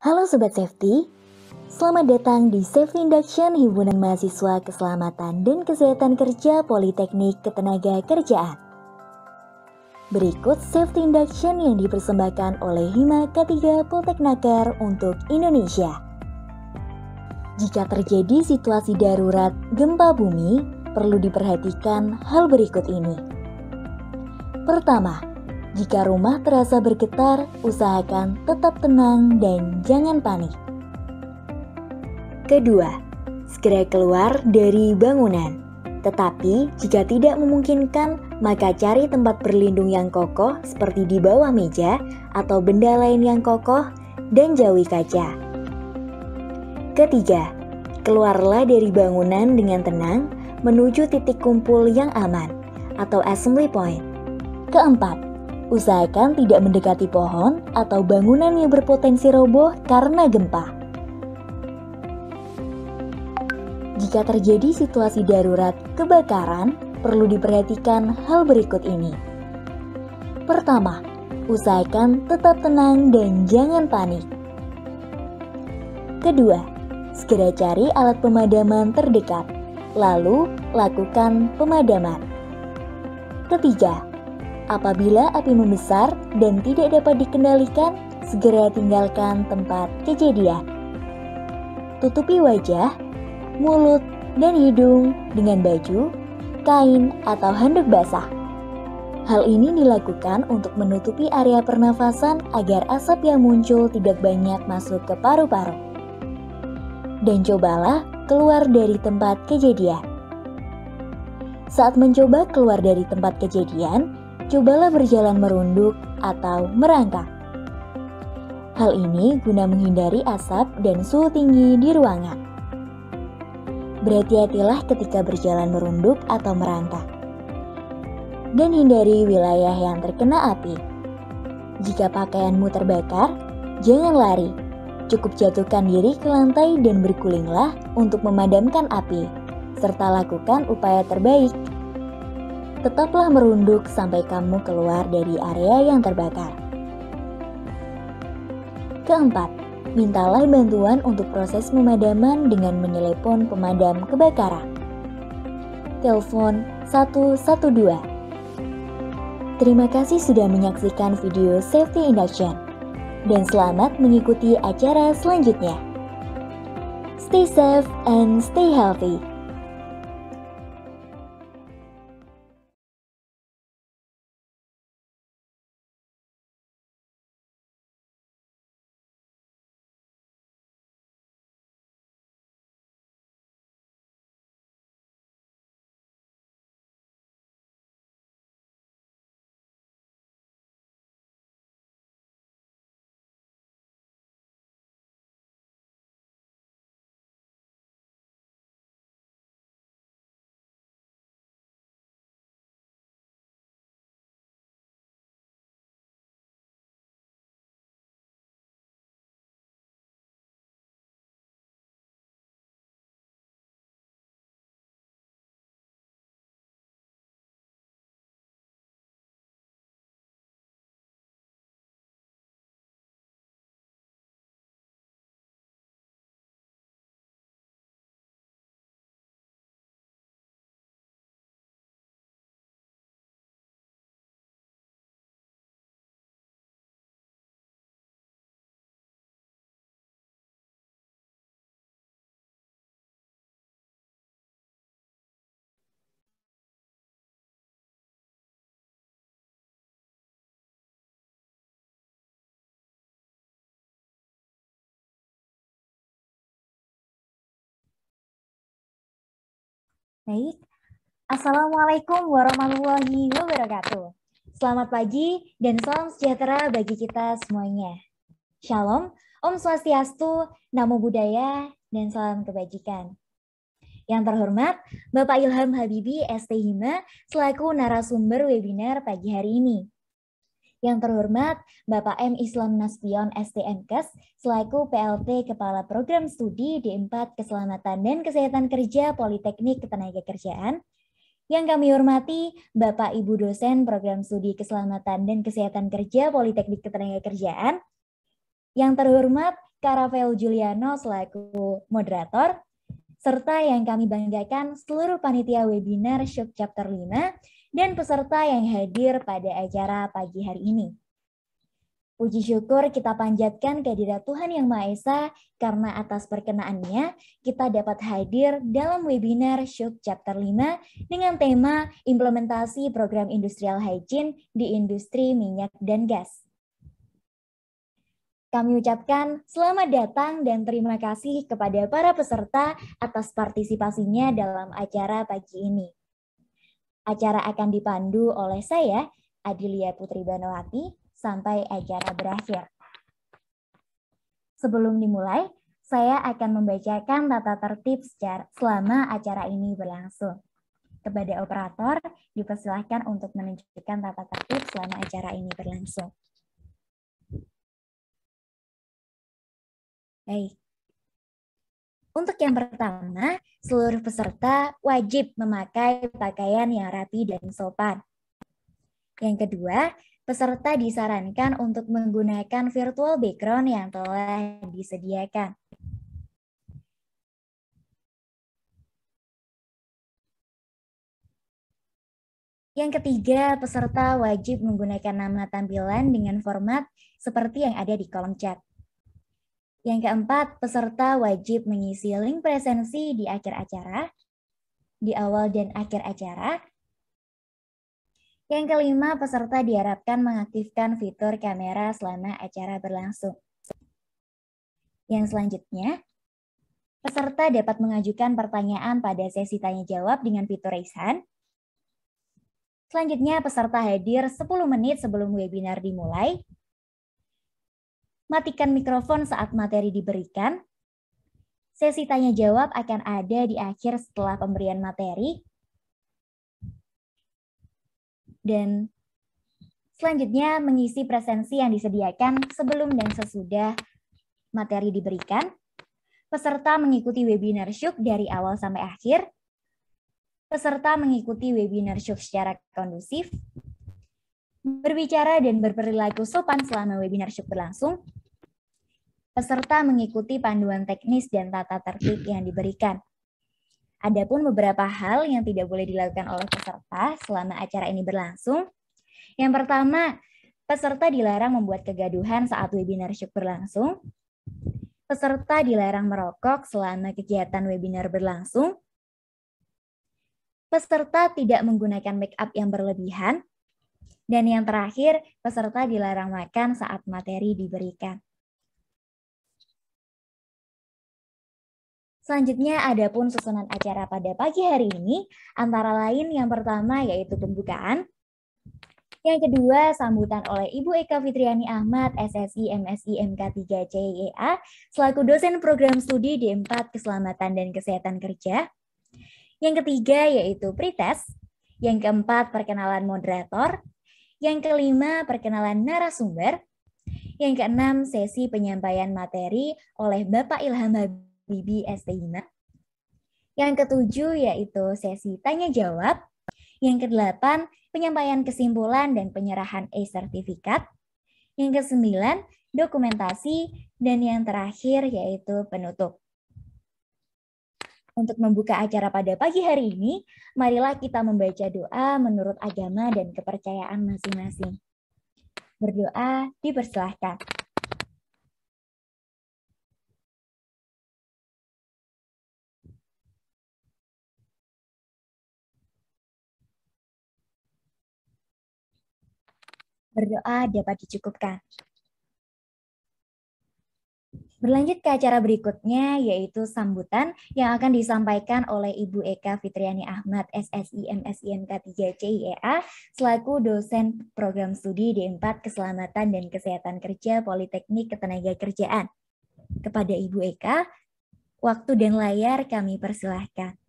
Halo Sobat Safety, selamat datang di Safety Induction Himpunan Mahasiswa Keselamatan dan Kesehatan Kerja Politeknik Ketenaga Kerjaan. Berikut Safety Induction yang dipersembahkan oleh Hima K3 Politeknaker untuk Indonesia. Jika terjadi situasi darurat gempa bumi, perlu diperhatikan hal berikut ini. Pertama, jika rumah terasa bergetar, usahakan tetap tenang dan jangan panik. Kedua, segera keluar dari bangunan. Tetapi, jika tidak memungkinkan, maka cari tempat berlindung yang kokoh seperti di bawah meja atau benda lain yang kokoh dan jauhi kaca. Ketiga, keluarlah dari bangunan dengan tenang menuju titik kumpul yang aman atau assembly point. Keempat, Usahakan tidak mendekati pohon atau bangunan yang berpotensi roboh karena gempa. Jika terjadi situasi darurat kebakaran, perlu diperhatikan hal berikut ini. Pertama, usahakan tetap tenang dan jangan panik. Kedua, segera cari alat pemadaman terdekat, lalu lakukan pemadaman. Ketiga, Apabila api membesar dan tidak dapat dikendalikan, segera tinggalkan tempat kejadian. Tutupi wajah, mulut, dan hidung dengan baju, kain, atau handuk basah. Hal ini dilakukan untuk menutupi area pernafasan agar asap yang muncul tidak banyak masuk ke paru-paru. Dan cobalah keluar dari tempat kejadian. Saat mencoba keluar dari tempat kejadian, cobalah berjalan merunduk atau merangkak. Hal ini guna menghindari asap dan suhu tinggi di ruangan. Berhati-hatilah ketika berjalan merunduk atau merangkak. Dan hindari wilayah yang terkena api. Jika pakaianmu terbakar, jangan lari. Cukup jatuhkan diri ke lantai dan berkulinglah untuk memadamkan api, serta lakukan upaya terbaik tetaplah merunduk sampai kamu keluar dari area yang terbakar. Keempat, mintalah bantuan untuk proses pemadaman dengan menelepon pemadam kebakaran. Telepon 112. Terima kasih sudah menyaksikan video Safety Induction dan selamat mengikuti acara selanjutnya. Stay safe and stay healthy. Baik. Assalamualaikum warahmatullahi wabarakatuh. Selamat pagi dan salam sejahtera bagi kita semuanya. Shalom, Om Swastiastu, Namo Buddhaya, dan salam kebajikan. Yang terhormat, Bapak Ilham Habibi ST Hima selaku narasumber webinar pagi hari ini. Yang terhormat, Bapak M. Islam Nasbion, STMKes, e selaku PLT Kepala Program Studi D4 Keselamatan dan Kesehatan Kerja Politeknik Ketenagakerjaan. Yang kami hormati, Bapak Ibu dosen Program Studi Keselamatan dan Kesehatan Kerja Politeknik Ketenagakerjaan. Yang terhormat, Karavel Juliano selaku moderator, serta yang kami banggakan seluruh panitia webinar Shock Chapter 5 dan peserta yang hadir pada acara pagi hari ini. Puji syukur kita panjatkan kehadirat Tuhan Yang Maha Esa karena atas perkenaannya kita dapat hadir dalam webinar Shook Chapter 5 dengan tema Implementasi Program Industrial Hygiene di Industri Minyak dan Gas. Kami ucapkan selamat datang dan terima kasih kepada para peserta atas partisipasinya dalam acara pagi ini. Acara akan dipandu oleh saya, Adilia Putri Banowati, sampai acara berakhir. Sebelum dimulai, saya akan membacakan tata tertib selama acara ini berlangsung. Kepada operator, dipersilahkan untuk menunjukkan tata tertib selama acara ini berlangsung. Baik, untuk yang pertama, seluruh peserta wajib memakai pakaian yang rapi dan sopan. Yang kedua, peserta disarankan untuk menggunakan virtual background yang telah disediakan. Yang ketiga, peserta wajib menggunakan nama tampilan dengan format seperti yang ada di kolom chat. Yang keempat, peserta wajib mengisi link presensi di akhir acara, di awal dan akhir acara. Yang kelima, peserta diharapkan mengaktifkan fitur kamera selama acara berlangsung. Yang selanjutnya, peserta dapat mengajukan pertanyaan pada sesi tanya-jawab dengan fitur raise Selanjutnya, peserta hadir 10 menit sebelum webinar dimulai matikan mikrofon saat materi diberikan. Sesi tanya jawab akan ada di akhir setelah pemberian materi. Dan selanjutnya mengisi presensi yang disediakan sebelum dan sesudah materi diberikan. Peserta mengikuti webinar syuk dari awal sampai akhir. Peserta mengikuti webinar syuk secara kondusif berbicara dan berperilaku sopan selama webinar syuk berlangsung, peserta mengikuti panduan teknis dan tata tertib yang diberikan. Adapun beberapa hal yang tidak boleh dilakukan oleh peserta selama acara ini berlangsung. Yang pertama, peserta dilarang membuat kegaduhan saat webinar syuk berlangsung. Peserta dilarang merokok selama kegiatan webinar berlangsung. Peserta tidak menggunakan make up yang berlebihan dan yang terakhir, peserta dilarang makan saat materi diberikan. Selanjutnya ada pun susunan acara pada pagi hari ini, antara lain yang pertama yaitu pembukaan, yang kedua, sambutan oleh Ibu Eka Fitriani Ahmad, SSI MSI MK3 CIEA, selaku dosen program studi D4 Keselamatan dan Kesehatan Kerja. Yang ketiga, yaitu pretest. Yang keempat, perkenalan moderator. Yang kelima, perkenalan narasumber. Yang keenam, sesi penyampaian materi oleh Bapak Ilham Habibi STIMA. Yang ketujuh, yaitu sesi tanya-jawab. Yang kedelapan, penyampaian kesimpulan dan penyerahan e-sertifikat. Yang kesembilan, dokumentasi. Dan yang terakhir, yaitu penutup. Untuk membuka acara pada pagi hari ini, marilah kita membaca doa menurut agama dan kepercayaan masing-masing. Berdoa dipersilahkan. Berdoa dapat dicukupkan. Berlanjut ke acara berikutnya yaitu sambutan yang akan disampaikan oleh Ibu Eka Fitriani Ahmad SSI MSI 3 CIEA selaku dosen program studi D4 Keselamatan dan Kesehatan Kerja Politeknik Ketenaga Kerjaan. Kepada Ibu Eka, waktu dan layar kami persilahkan.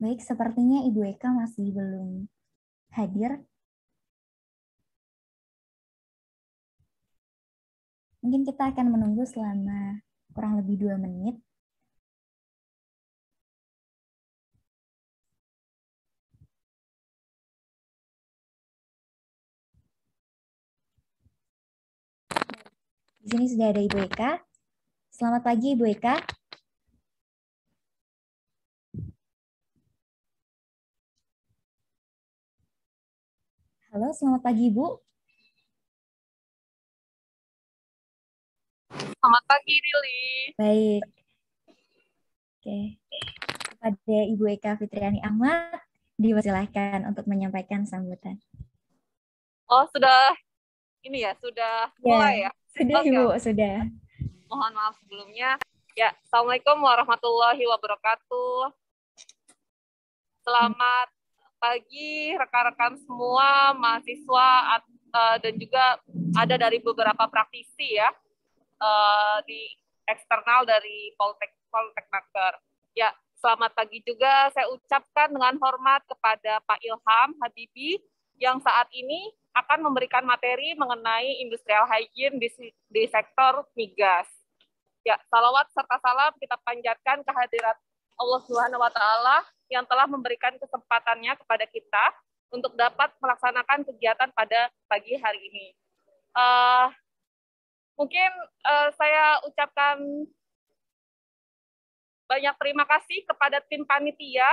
Baik, sepertinya Ibu Eka masih belum hadir. Mungkin kita akan menunggu selama kurang lebih dua menit. Di sini sudah ada Ibu Eka. Selamat pagi Ibu Eka. Halo, selamat pagi Bu. Selamat pagi, Rili. Baik. Oke. Kepada Ibu Eka Fitriani Ahmad, dipersilahkan untuk menyampaikan sambutan. Oh, sudah ini ya, sudah ya, mulai ya? Sudah, Ibu, ya. sudah. Mohon maaf sebelumnya. Ya, Assalamualaikum warahmatullahi wabarakatuh. Selamat pagi rekan-rekan semua mahasiswa eh, dan juga ada dari beberapa praktisi ya eh, di eksternal dari Poltek Poltek Polteknaker. Ya, selamat pagi juga saya ucapkan dengan hormat kepada Pak Ilham Habibi yang saat ini akan memberikan materi mengenai industrial hygiene di, di sektor migas. Ya, salawat serta salam kita panjatkan kehadirat Allah Subhanahu wa taala yang telah memberikan kesempatannya kepada kita untuk dapat melaksanakan kegiatan pada pagi hari ini. Uh, mungkin uh, saya ucapkan banyak terima kasih kepada tim panitia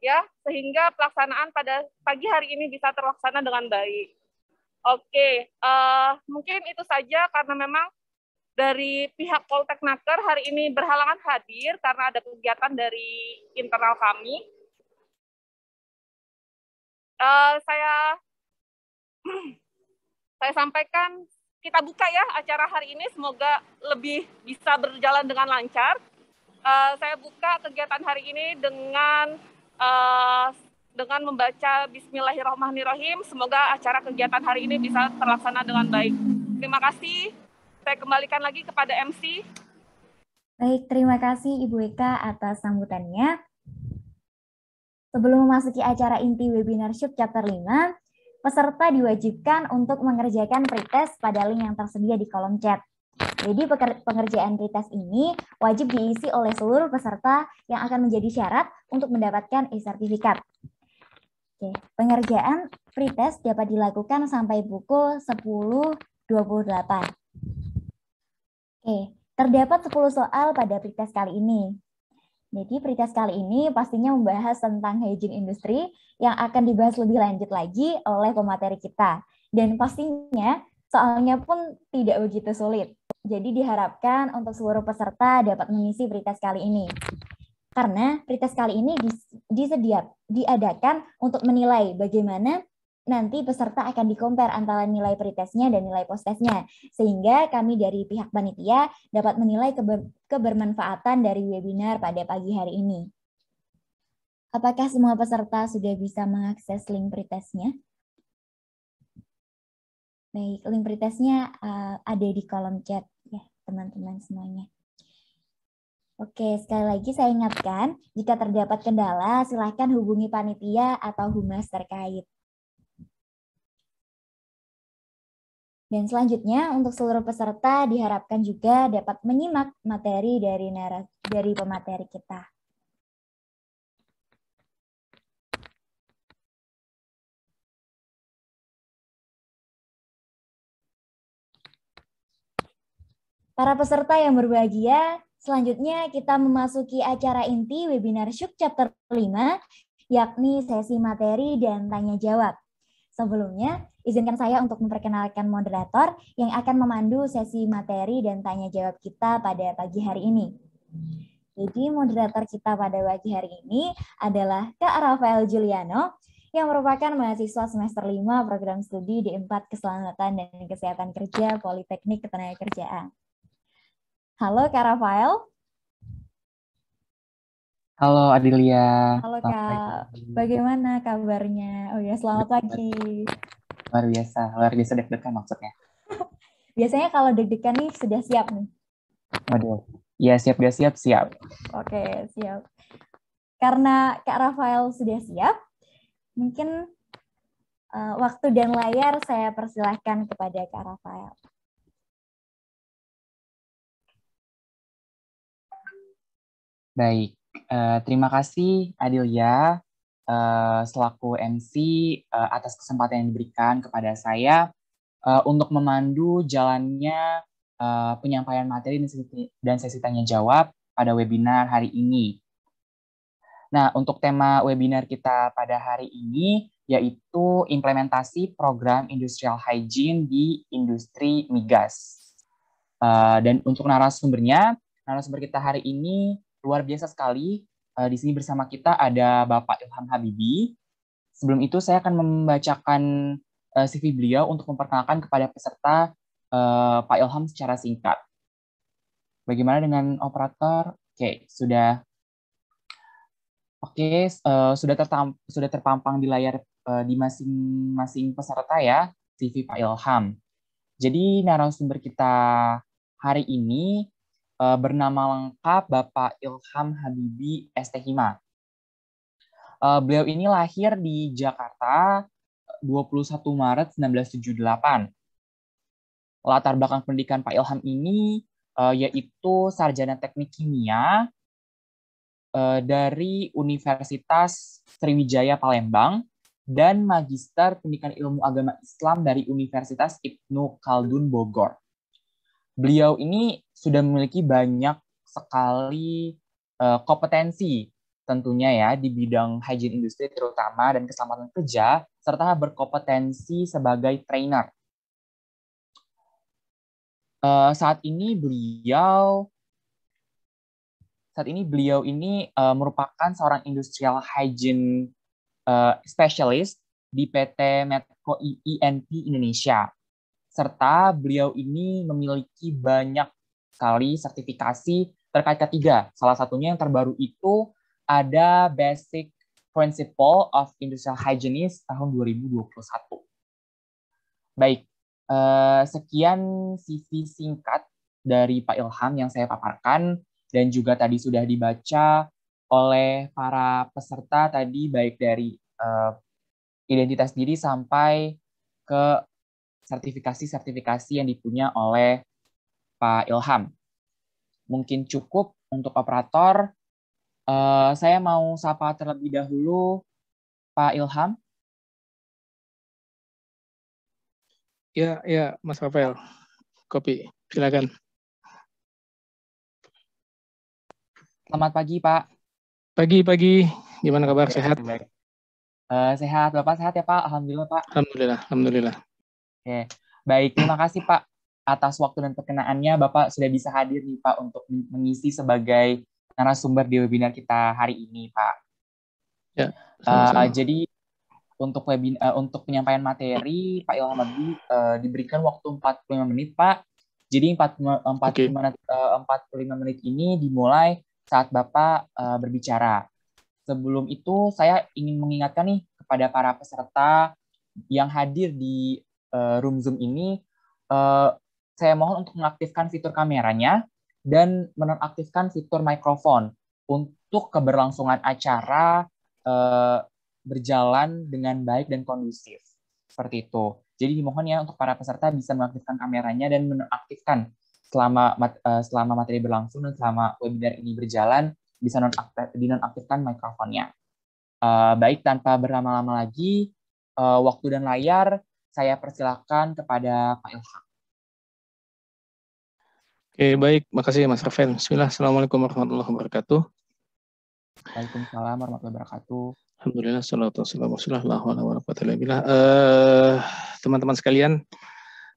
ya sehingga pelaksanaan pada pagi hari ini bisa terlaksana dengan baik. Oke, okay, uh, eh, mungkin itu saja karena memang dari pihak Poltek Naker hari ini berhalangan hadir karena ada kegiatan dari internal kami. Uh, saya saya sampaikan kita buka ya acara hari ini semoga lebih bisa berjalan dengan lancar. Uh, saya buka kegiatan hari ini dengan uh, dengan membaca Bismillahirrahmanirrahim. Semoga acara kegiatan hari ini bisa terlaksana dengan baik. Terima kasih. Saya kembalikan lagi kepada MC. Baik, terima kasih Ibu Eka atas sambutannya. Sebelum memasuki acara inti Webinar Shoot chapter 5, peserta diwajibkan untuk mengerjakan pretest pada link yang tersedia di kolom chat. Jadi pengerjaan pretest ini wajib diisi oleh seluruh peserta yang akan menjadi syarat untuk mendapatkan e-sertifikat. Oke, pengerjaan pretest dapat dilakukan sampai pukul 10.28. Oke, terdapat 10 soal pada pretest kali ini. Jadi pretest kali ini pastinya membahas tentang hygiene industri yang akan dibahas lebih lanjut lagi oleh pemateri kita. Dan pastinya soalnya pun tidak begitu sulit. Jadi diharapkan untuk seluruh peserta dapat mengisi pretest kali ini. Karena pretest kali ini disediap, diadakan untuk menilai bagaimana nanti peserta akan dikompar antara nilai pretestnya dan nilai posttestnya sehingga kami dari pihak panitia dapat menilai keber kebermanfaatan dari webinar pada pagi hari ini. Apakah semua peserta sudah bisa mengakses link pretestnya? Baik, link pretestnya uh, ada di kolom chat ya teman-teman semuanya. Oke, sekali lagi saya ingatkan, jika terdapat kendala, silakan hubungi panitia atau humas terkait. Dan selanjutnya untuk seluruh peserta diharapkan juga dapat menyimak materi dari naras dari pemateri kita. Para peserta yang berbahagia, selanjutnya kita memasuki acara inti webinar Syuk Chapter 5, yakni sesi materi dan tanya-jawab. Sebelumnya, izinkan saya untuk memperkenalkan moderator yang akan memandu sesi materi dan tanya jawab kita pada pagi hari ini. Jadi moderator kita pada pagi hari ini adalah Kak Rafael Juliano yang merupakan mahasiswa semester 5 program studi di 4 Keselamatan dan Kesehatan Kerja Politeknik Ketenagakerjaan. Halo Kak Rafael. Halo Adilia. Halo Kak. Bagaimana kabarnya? Oh ya, selamat pagi. Luar biasa, luar biasa deg-degan maksudnya. Biasanya kalau deg-degan nih sudah siap nih. Waduh. Ya, siap dia siap siap. Oke, siap. Karena Kak Rafael sudah siap, mungkin uh, waktu dan layar saya persilahkan kepada Kak Rafael. Baik, Eh, terima kasih Adilia uh, eh, selaku MC uh, eh, atas kesempatan yang diberikan kepada saya uh, untuk memandu jalannya uh, penyampaian materi dan sesi, dan sesi tanya jawab pada webinar hari ini. Nah, untuk tema webinar kita pada hari ini yaitu implementasi program industrial hygiene di industri migas. Uh, dan untuk narasumbernya, narasumber kita hari ini Luar biasa sekali. Uh, di sini bersama kita ada Bapak Ilham Habibi. Sebelum itu saya akan membacakan uh, eh, CV beliau untuk memperkenalkan kepada peserta uh, Pak Ilham secara singkat. Bagaimana dengan operator? Oke, okay, sudah Oke, okay, uh, sudah tertam, sudah terpampang di layar uh, di masing-masing peserta ya CV Pak Ilham. Jadi narasumber kita hari ini Eh, bernama lengkap Bapak Ilham Habibi Estehima. Eh, beliau ini lahir di Jakarta 21 eh, Maret 1978. Latar belakang pendidikan Pak Ilham ini yaitu sarjana teknik kimia dari Universitas Sriwijaya Palembang dan magister pendidikan ilmu agama Islam dari Universitas Ibnu Khaldun Bogor beliau ini sudah memiliki banyak sekali uh, kompetensi tentunya ya di bidang hygiene industri terutama dan keselamatan kerja serta berkompetensi sebagai trainer. Uh, saat ini beliau saat ini beliau ini uh, merupakan seorang industrial hygiene uh, specialist di PT Medco IENP Indonesia serta beliau ini memiliki banyak sekali sertifikasi terkait ketiga. Salah satunya yang terbaru itu ada Basic Principle of Industrial Hygienist tahun 2021. Baik, eh, sekian sisi singkat dari Pak Ilham yang saya paparkan dan juga tadi sudah dibaca oleh para peserta tadi baik dari eh, identitas diri sampai ke sertifikasi-sertifikasi yang dipunya oleh Pak Ilham. Mungkin cukup untuk operator. Uh, saya mau sapa terlebih dahulu Pak Ilham. Ya, ya, Mas Rafael. Kopi, silakan. Selamat pagi, Pak. Pagi, pagi. Gimana kabar? Sehat? Uh, sehat, Bapak sehat ya Pak? Alhamdulillah Pak. Alhamdulillah, Alhamdulillah. Oke, baik. Terima kasih Pak atas waktu dan perkenaannya. Bapak sudah bisa hadir nih Pak untuk mengisi sebagai narasumber di webinar kita hari ini Pak. Ya. Eh, Sama -sama. Uh, jadi untuk webinar uh, eh, untuk penyampaian materi Pak Ilham Abdi uh, diberikan waktu 45 menit Pak. Jadi 45 okay. menit uh, 45 menit ini dimulai saat Bapak uh, berbicara. Sebelum itu saya ingin mengingatkan nih kepada para peserta yang hadir di uh, room zoom ini, uh, saya mohon untuk mengaktifkan fitur kameranya dan menonaktifkan fitur mikrofon untuk keberlangsungan acara uh, berjalan dengan baik dan kondusif. Seperti itu. Jadi dimohon ya untuk para peserta bisa mengaktifkan kameranya dan menonaktifkan selama uh, selama materi berlangsung dan selama webinar ini berjalan bisa nonaktif, dinonaktifkan mikrofonnya. Uh, baik tanpa berlama-lama lagi, uh, waktu dan layar saya persilahkan kepada Pak Ilham. Oke, baik. Makasih Mas Raven. Bismillah. Assalamualaikum warahmatullahi wabarakatuh. Waalaikumsalam warahmatullahi wabarakatuh. Alhamdulillah, assalamualaikum warahmatullahi wabarakatuh. Eh, teman-teman sekalian,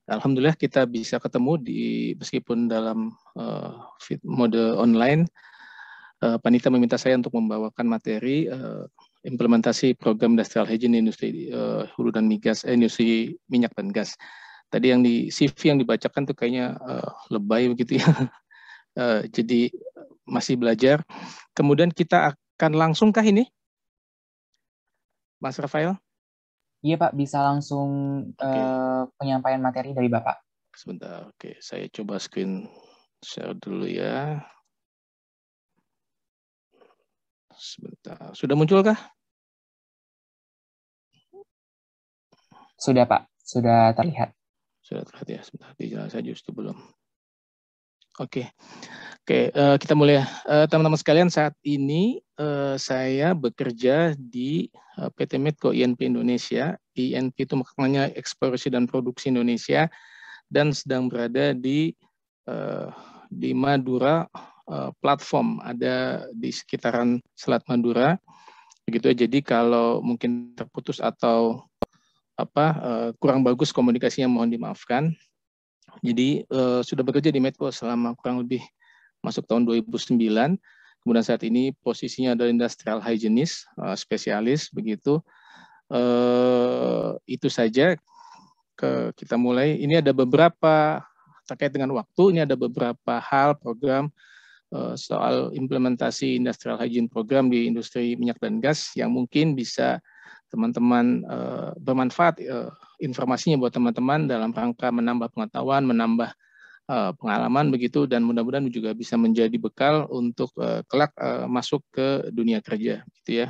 Alhamdulillah kita bisa ketemu di meskipun dalam uh, mode online. Uh, Panita meminta saya untuk membawakan materi uh, implementasi program industrial hygiene industri uh, hulu dan migas, eh, industri minyak dan gas. Tadi yang di CV yang dibacakan tuh kayaknya uh, lebay begitu ya. uh, jadi masih belajar. Kemudian kita akan langsungkah ini, Mas Rafael? Iya Pak, bisa langsung okay. uh, penyampaian materi dari Bapak. Sebentar, oke. Okay. Saya coba screen share dulu ya. Sebentar, sudah muncul kah? Sudah Pak, sudah terlihat. Sudah terlihat ya, sebentar. Di saya justru belum. Oke, okay. oke okay, eh, kita mulai. ya. Eh, teman-teman sekalian, saat ini eh, saya bekerja di PT Medco INP Indonesia. INP itu maknanya Eksplorasi dan Produksi Indonesia dan sedang berada di di Madura platform ada di sekitaran Selat Madura. Begitu ya. jadi kalau mungkin terputus atau apa uh, kurang bagus komunikasinya mohon dimaafkan. Jadi uh, sudah bekerja di Medco selama kurang lebih masuk tahun 2009. Kemudian saat ini posisinya adalah industrial hygienist, uh, spesialis begitu. Uh, itu saja ke kita mulai. Ini ada beberapa terkait dengan waktu. Ini ada beberapa hal program uh, soal implementasi industrial hygiene program di industri minyak dan gas yang mungkin bisa teman-teman uh, bermanfaat uh, informasinya buat teman-teman dalam rangka menambah pengetahuan, menambah uh, pengalaman begitu dan mudah-mudahan juga bisa menjadi bekal untuk uh, kelak uh, masuk ke dunia kerja gitu ya.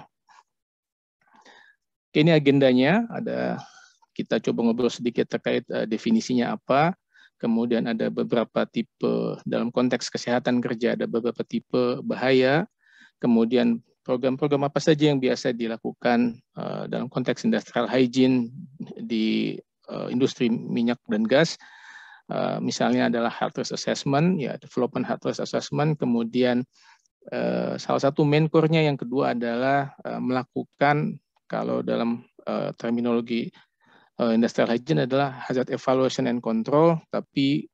Oke, ini agendanya ada kita coba ngobrol sedikit terkait uh, definisinya apa. Kemudian ada beberapa tipe dalam konteks kesehatan kerja ada beberapa tipe bahaya. Kemudian program-program apa saja yang biasa dilakukan uh, dalam konteks industrial hygiene di uh, industri minyak dan gas. Uh, misalnya adalah health risk assessment, ya development health risk assessment, kemudian uh, salah satu main core-nya yang kedua adalah uh, melakukan kalau dalam uh, terminologi uh, industrial hygiene adalah hazard evaluation and control, tapi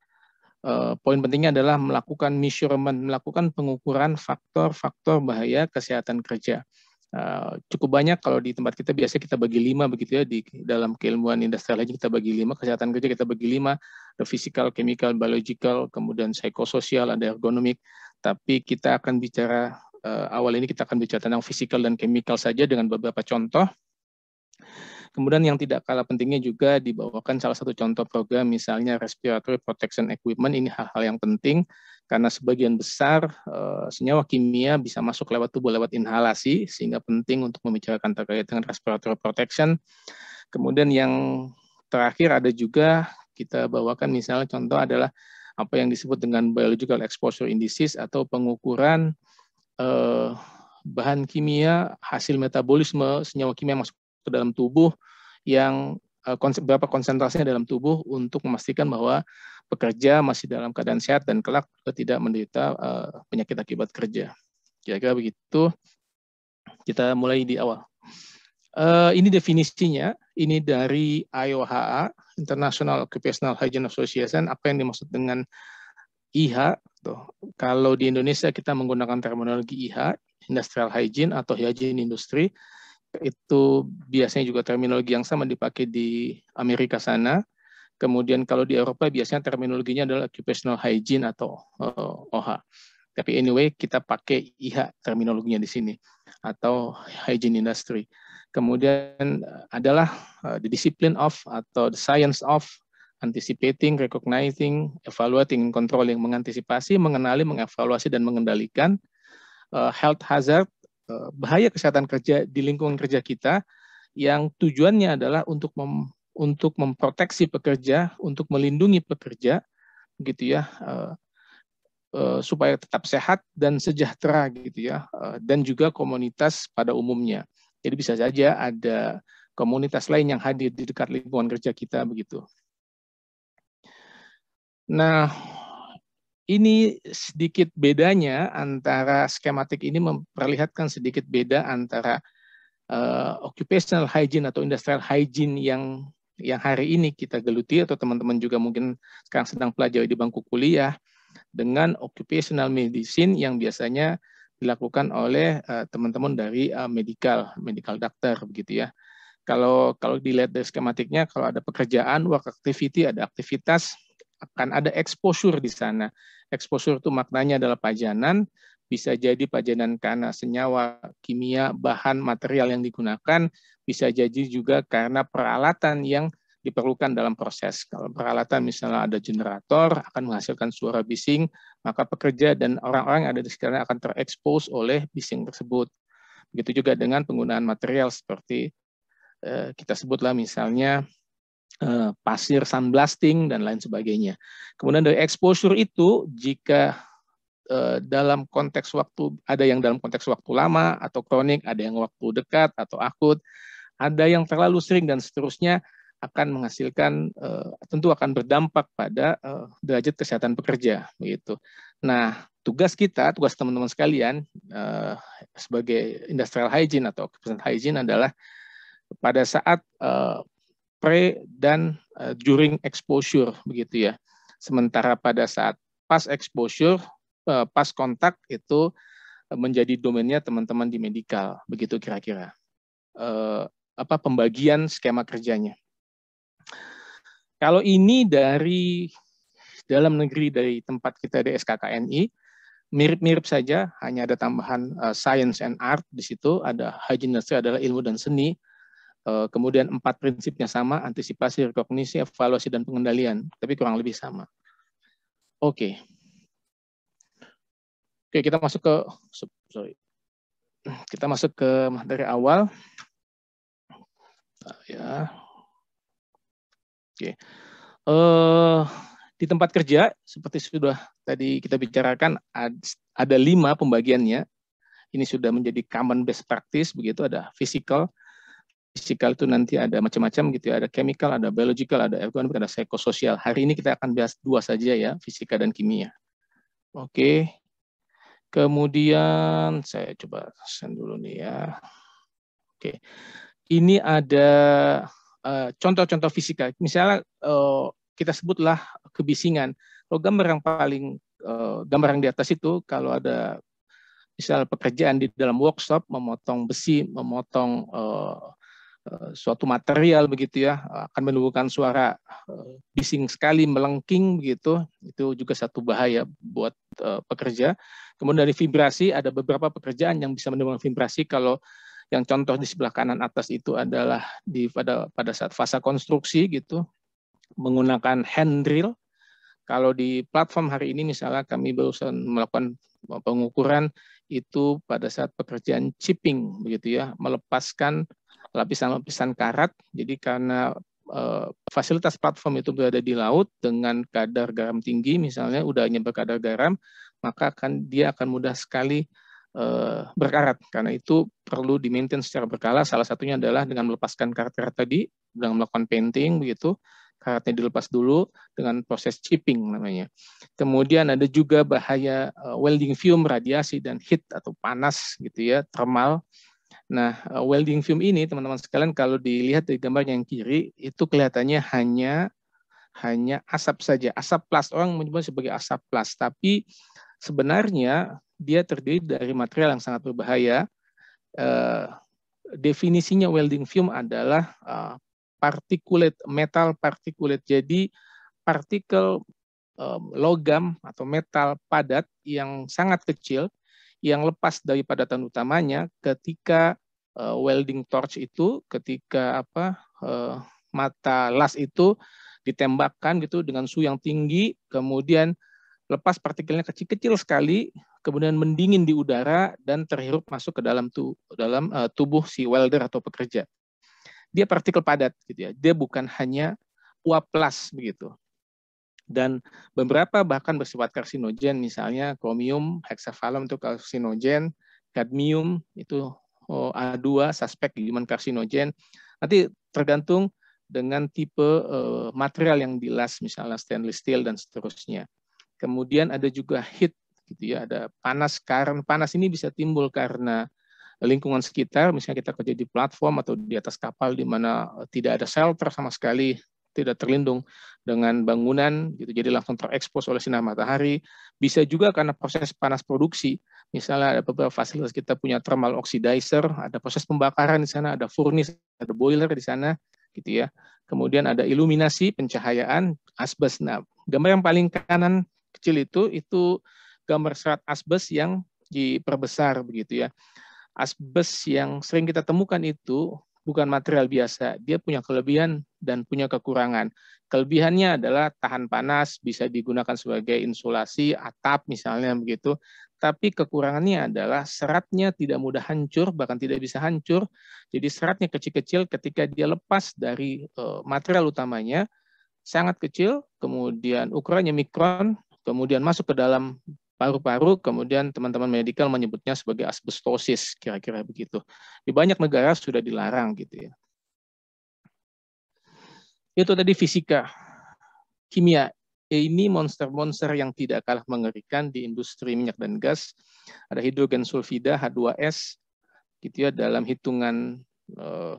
Eh, poin pentingnya adalah melakukan measurement, melakukan pengukuran faktor-faktor bahaya kesehatan kerja. Eh, cukup banyak kalau di tempat kita biasa kita bagi lima begitu ya di dalam keilmuan industrial aja kita bagi lima kesehatan kerja kita bagi lima ada physical, chemical, biological, kemudian psikososial, ada ergonomik. Tapi kita akan bicara eh, awal ini kita akan bicara tentang physical dan chemical saja dengan beberapa contoh. Kemudian yang tidak kalah pentingnya juga dibawakan salah satu contoh program misalnya respiratory protection equipment ini hal-hal yang penting karena sebagian besar eh, senyawa kimia bisa masuk lewat tubuh lewat inhalasi sehingga penting untuk membicarakan terkait dengan respiratory protection. Kemudian yang terakhir ada juga kita bawakan misalnya contoh adalah apa yang disebut dengan biological exposure indices atau pengukuran eh, bahan kimia hasil metabolisme senyawa kimia masuk ke dalam tubuh yang eh, konsep, berapa konsentrasinya dalam tubuh untuk memastikan bahwa pekerja masih dalam keadaan sehat dan kelak tidak menderita eh, penyakit akibat kerja. Kira-kira begitu. Kita mulai di awal. Eh, ini definisinya, ini dari IOHA, International Occupational Hygiene Association, apa yang dimaksud dengan IH. Tuh. Kalau di Indonesia kita menggunakan terminologi IH, Industrial Hygiene atau Hygiene Industry itu biasanya juga terminologi yang sama dipakai di Amerika sana. Kemudian kalau di Eropa biasanya terminologinya adalah occupational hygiene atau uh, OH. Tapi anyway kita pakai IH terminologinya di sini atau hygiene industry. Kemudian eh, adalah uh, the discipline of atau the science of anticipating, recognizing, evaluating, controlling, mengantisipasi, mengenali, mengevaluasi dan mengendalikan uh, health hazard Eh, bahaya kesehatan kerja di lingkungan kerja kita yang tujuannya adalah untuk mem, untuk memproteksi pekerja, untuk melindungi pekerja gitu ya. Eh, eh, supaya tetap sehat dan sejahtera gitu ya dan juga komunitas pada umumnya. Jadi bisa saja ada komunitas lain yang hadir di dekat lingkungan kerja kita begitu. Nah, ini sedikit bedanya antara skematik ini memperlihatkan sedikit beda antara uh, occupational hygiene atau industrial hygiene yang yang hari ini kita geluti atau teman-teman juga mungkin sekarang sedang pelajari di bangku kuliah dengan occupational medicine yang biasanya dilakukan oleh eh, teman-teman uh, dari uh, medical medical doctor begitu ya. Kalau kalau dilihat dari skematiknya kalau ada pekerjaan work activity ada aktivitas akan ada exposure di sana. Exposure itu maknanya adalah pajanan, bisa jadi pajanan karena senyawa, kimia, bahan, material yang digunakan, bisa jadi juga karena peralatan yang diperlukan dalam proses. Kalau peralatan misalnya ada generator, akan menghasilkan suara bising, maka pekerja dan orang-orang yang ada di sekitarnya akan terekspos oleh bising tersebut. Begitu juga dengan penggunaan material seperti eh, kita sebutlah misalnya Eh, pasir sunblasting dan lain sebagainya. Kemudian dari exposure itu jika eh, dalam konteks waktu ada yang dalam konteks waktu lama atau kronik, ada yang waktu dekat atau akut, ada yang terlalu sering dan seterusnya akan menghasilkan eh, tentu akan berdampak pada derajat kesehatan pekerja begitu. Nah, tugas kita, tugas teman-teman sekalian sebagai industrial hygiene atau kesehatan hygiene adalah pada saat pre dan uh, during exposure begitu ya. Sementara pada saat pas exposure, uh, pas kontak itu eh, menjadi domainnya teman-teman di medical begitu kira-kira. Uh, apa pembagian skema kerjanya. Kalau ini dari dalam negeri dari tempat kita di SKKNI, mirip-mirip saja, hanya ada tambahan uh, science and art di situ, ada hygiene adalah ilmu dan seni, Eh, kemudian empat prinsipnya sama, antisipasi, rekognisi, evaluasi, dan pengendalian. Tapi kurang lebih sama. Oke. Okay. Oke, okay, kita masuk ke... Sorry. Kita masuk ke materi awal. Ya. Oke. Okay. Uh, eh, di tempat kerja, seperti sudah tadi kita bicarakan, ada lima pembagiannya. Ini sudah menjadi common best practice, begitu ada physical, fisikal itu nanti ada macam-macam gitu ya, ada chemical, ada biological, ada ergonomik, ada psikososial. Hari ini kita akan bahas dua saja ya, fisika dan kimia. Oke. Kemudian saya coba send dulu nih ya. Oke. Ini ada eh, contoh-contoh uh, fisika. Misalnya uh, kita sebutlah kebisingan. Kalau gambar yang paling uh, eh, gambar yang di atas itu kalau ada misal pekerjaan di dalam workshop memotong besi, memotong uh, Eh, suatu material begitu ya akan menimbulkan suara eh, bising sekali melengking begitu itu juga satu bahaya buat eh, pekerja kemudian dari vibrasi ada beberapa pekerjaan yang bisa menimbulkan vibrasi kalau yang contoh di sebelah kanan atas itu adalah di pada pada saat fase konstruksi gitu menggunakan hand drill kalau di platform hari ini misalnya kami barusan melakukan pengukuran itu pada saat pekerjaan chipping begitu ya melepaskan lapisan-lapisan karat. Jadi karena uh, fasilitas platform itu berada di laut dengan kadar garam tinggi, misalnya udahnya berkadar garam, maka akan dia akan mudah sekali uh, berkarat. Karena itu perlu dimaintain secara berkala. Salah satunya adalah dengan melepaskan karat-karat tadi, dengan melakukan painting begitu, karatnya dilepas dulu dengan proses chipping namanya. Kemudian ada juga bahaya eh, welding fume, radiasi dan heat atau panas gitu ya, thermal Nah, eh, welding film ini teman-teman sekalian kalau dilihat dari gambar yang kiri itu kelihatannya hanya hanya asap saja, asap plus Orang menyebut sebagai asap plus tapi sebenarnya dia terdiri dari material yang sangat berbahaya. Eh, definisinya welding film adalah eh, particulate metal particulate. Jadi partikel logam atau metal padat yang sangat kecil yang lepas dari padatan utamanya ketika uh, welding torch itu ketika apa uh, mata las itu ditembakkan gitu dengan suhu yang tinggi kemudian lepas partikelnya kecil-kecil sekali kemudian mendingin di udara dan terhirup masuk ke dalam tu dalam uh, tubuh si welder atau pekerja dia partikel padat gitu ya dia bukan hanya uap las begitu dan beberapa bahkan bersifat karsinogen misalnya kromium, hexavalent itu karsinogen, cadmium itu A2 suspek human karsinogen. Nanti tergantung dengan tipe eh, material yang dilas misalnya stainless steel dan seterusnya. Kemudian ada juga heat gitu ya, ada panas karena panas ini bisa timbul karena lingkungan sekitar misalnya kita kerja di platform atau di atas kapal di mana eh, tidak ada shelter sama sekali tidak terlindung dengan bangunan gitu jadi langsung terekspos oleh sinar matahari bisa juga karena proses panas produksi misalnya ada beberapa fasilitas kita punya thermal oxidizer ada proses pembakaran di sana ada furnace ada boiler di sana gitu ya kemudian ada iluminasi pencahayaan asbes nah gambar yang paling kanan kecil itu itu gambar serat asbes yang diperbesar begitu ya asbes yang sering kita temukan itu bukan material biasa. Dia punya kelebihan dan punya kekurangan. Kelebihannya adalah tahan panas, bisa digunakan sebagai insulasi, atap misalnya begitu. Tapi kekurangannya adalah seratnya tidak mudah hancur, bahkan tidak bisa hancur. Jadi seratnya kecil-kecil ketika dia lepas dari eh, material utamanya, sangat kecil, kemudian ukurannya mikron, kemudian masuk ke dalam paru-paru, kemudian teman-teman medical menyebutnya sebagai asbestosis, kira-kira begitu. Di banyak negara sudah dilarang gitu ya. Itu tadi fisika. Kimia, e ini monster-monster yang tidak kalah mengerikan di industri minyak dan gas. Ada hidrogen sulfida H2S, gitu ya, dalam hitungan eh,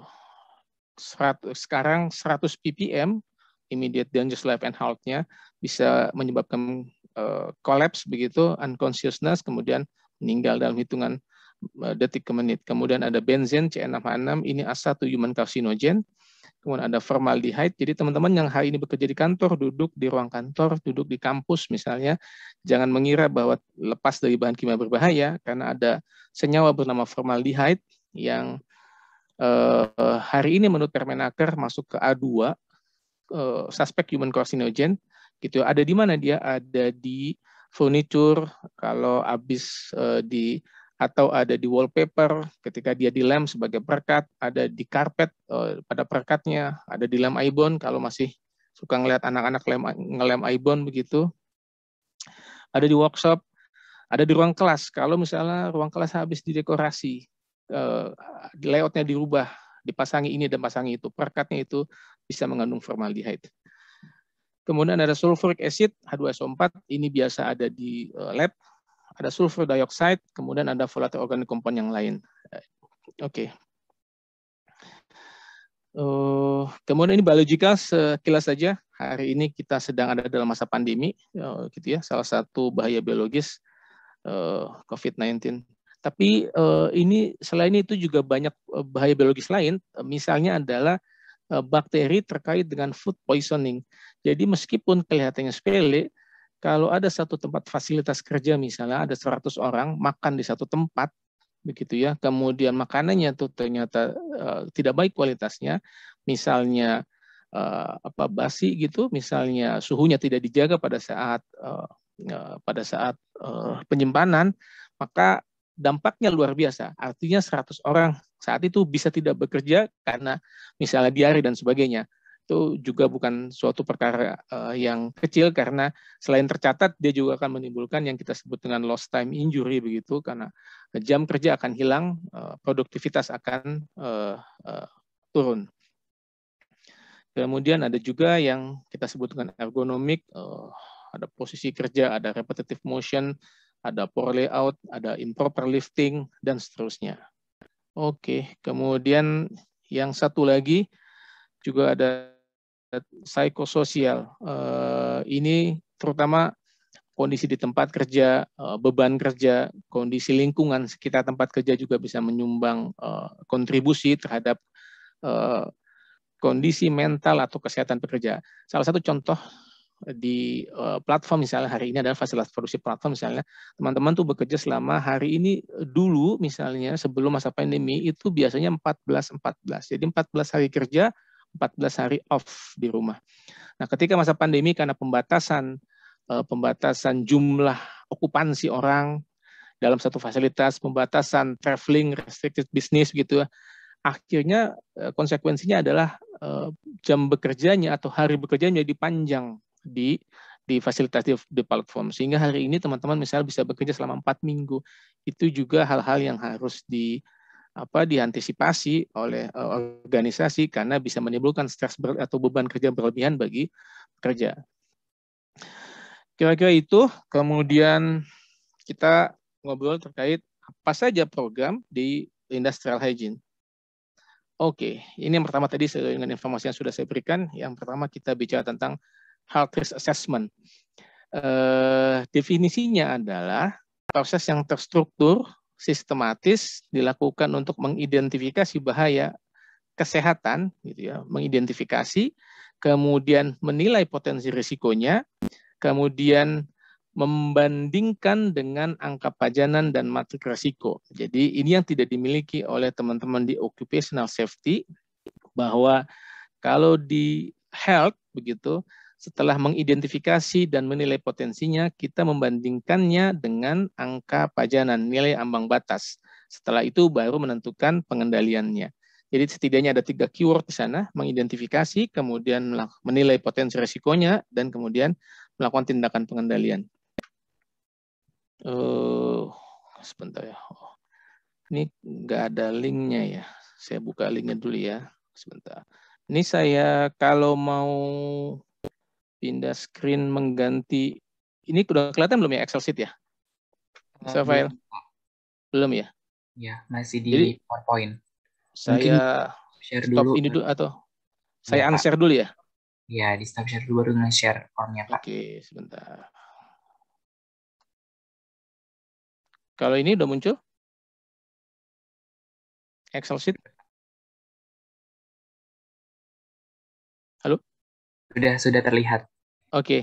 100, sekarang 100 ppm, immediate dangerous life and health-nya, bisa menyebabkan Eh, collapse begitu, unconsciousness, kemudian meninggal dalam hitungan eh, detik ke menit. Kemudian ada benzen c 6 h ini A1 human carcinogen. Kemudian ada formaldehyde. Jadi teman-teman yang hari ini bekerja di kantor, duduk di ruang kantor, duduk di kampus misalnya, jangan mengira bahwa lepas dari bahan kimia berbahaya karena ada senyawa bernama formaldehyde yang eh, hari ini menurut Permenaker masuk ke A2 eh, suspek human carcinogen gitu ada di mana dia ada di furniture kalau habis uh, di atau ada di wallpaper ketika dia dilem sebagai perkat ada di karpet uh, pada perkatnya ada di lem ibon kalau masih suka ngelihat anak-anak lem, ngelem ibon begitu ada di workshop ada di ruang kelas kalau misalnya ruang kelas habis didekorasi uh, layoutnya dirubah dipasangi ini dan pasangi itu perkatnya itu bisa mengandung formaldehyde Kemudian ada sulfuric acid H2SO4, ini biasa ada di eh, lab. Ada sulfur dioxide, kemudian ada volatile organic compound yang lain. Eh, oke. Okay. Eh, kemudian ini biological sekilas saja. Hari ini kita sedang ada dalam masa pandemi, gitu ya. Salah satu bahaya biologis COVID-19. Tapi ini selain itu juga banyak bahaya biologis lain. Misalnya adalah Eh, bakteri terkait dengan food poisoning. Jadi meskipun kelihatannya sepele, kalau ada satu tempat fasilitas kerja misalnya ada 100 orang makan di satu tempat begitu ya, kemudian makanannya tuh ternyata uh, tidak baik kualitasnya, misalnya uh, apa basi gitu, misalnya suhunya tidak dijaga pada saat uh, uh, pada saat uh, penyimpanan, maka dampaknya luar biasa. Artinya 100 orang saat itu bisa tidak bekerja karena misalnya diare dan sebagainya. Itu juga bukan suatu perkara uh, yang kecil karena selain tercatat dia juga akan menimbulkan yang kita sebut dengan lost time injury begitu karena jam kerja akan hilang, uh, produktivitas akan uh, uh, turun. Kemudian ada juga yang kita sebut dengan ergonomik, uh, ada posisi kerja, ada repetitive motion, ada poor layout, ada improper lifting, dan seterusnya. Oke, kemudian yang satu lagi juga ada psikososial. Eh, ini terutama kondisi di tempat kerja, eh, beban kerja, kondisi lingkungan sekitar tempat kerja juga bisa menyumbang eh, kontribusi terhadap kondisi mental atau kesehatan pekerja. Salah satu contoh di uh, platform misalnya hari ini adalah fasilitas produksi platform misalnya teman-teman tuh bekerja selama hari ini dulu misalnya sebelum masa pandemi itu biasanya 14 14 jadi 14 hari kerja 14 hari off di rumah nah ketika masa pandemi karena pembatasan uh, pembatasan jumlah okupansi orang dalam satu fasilitas pembatasan traveling restricted business gitu ya, akhirnya eh, konsekuensinya adalah jam bekerjanya atau hari bekerjanya menjadi panjang di di fasilitas di, di platform sehingga hari ini teman-teman misalnya bisa bekerja selama empat minggu itu juga hal-hal yang harus di apa diantisipasi oleh uh, organisasi karena bisa menimbulkan stres ber, atau beban kerja berlebihan bagi pekerja. Kira-kira itu, kemudian kita ngobrol terkait apa saja program di industrial hygiene. Oke, ini yang pertama tadi dengan informasi yang sudah saya berikan. Yang pertama kita bicara tentang health risk assessment. Uh, definisinya adalah proses yang terstruktur, sistematis dilakukan untuk mengidentifikasi bahaya kesehatan, gitu ya, mengidentifikasi, kemudian menilai potensi risikonya, kemudian membandingkan dengan angka pajanan dan matrik risiko. Jadi ini yang tidak dimiliki oleh teman-teman di occupational safety bahwa kalau di health begitu setelah mengidentifikasi dan menilai potensinya, kita membandingkannya dengan angka pajanan, nilai ambang batas. Setelah itu baru menentukan pengendaliannya. Jadi setidaknya ada tiga keyword di sana, mengidentifikasi, kemudian menilai potensi resikonya dan kemudian melakukan tindakan pengendalian. Uh, sebentar ya. Oh. Ini nggak ada linknya ya. Saya buka linknya dulu ya. Sebentar. Ini saya kalau mau pindah screen mengganti ini udah kelihatan belum ya Excel sheet ya? Eh, Excel uh, file belum ya? Ya masih di Jadi, PowerPoint. Saya Mungkin share stop dulu. ini dulu atau ya, saya iya, unshare dulu ya? Ya di stop share dulu baru nge-share formnya Pak. Oke sebentar. Kalau ini udah muncul? Excel sheet? sudah sudah terlihat. Oke. Okay.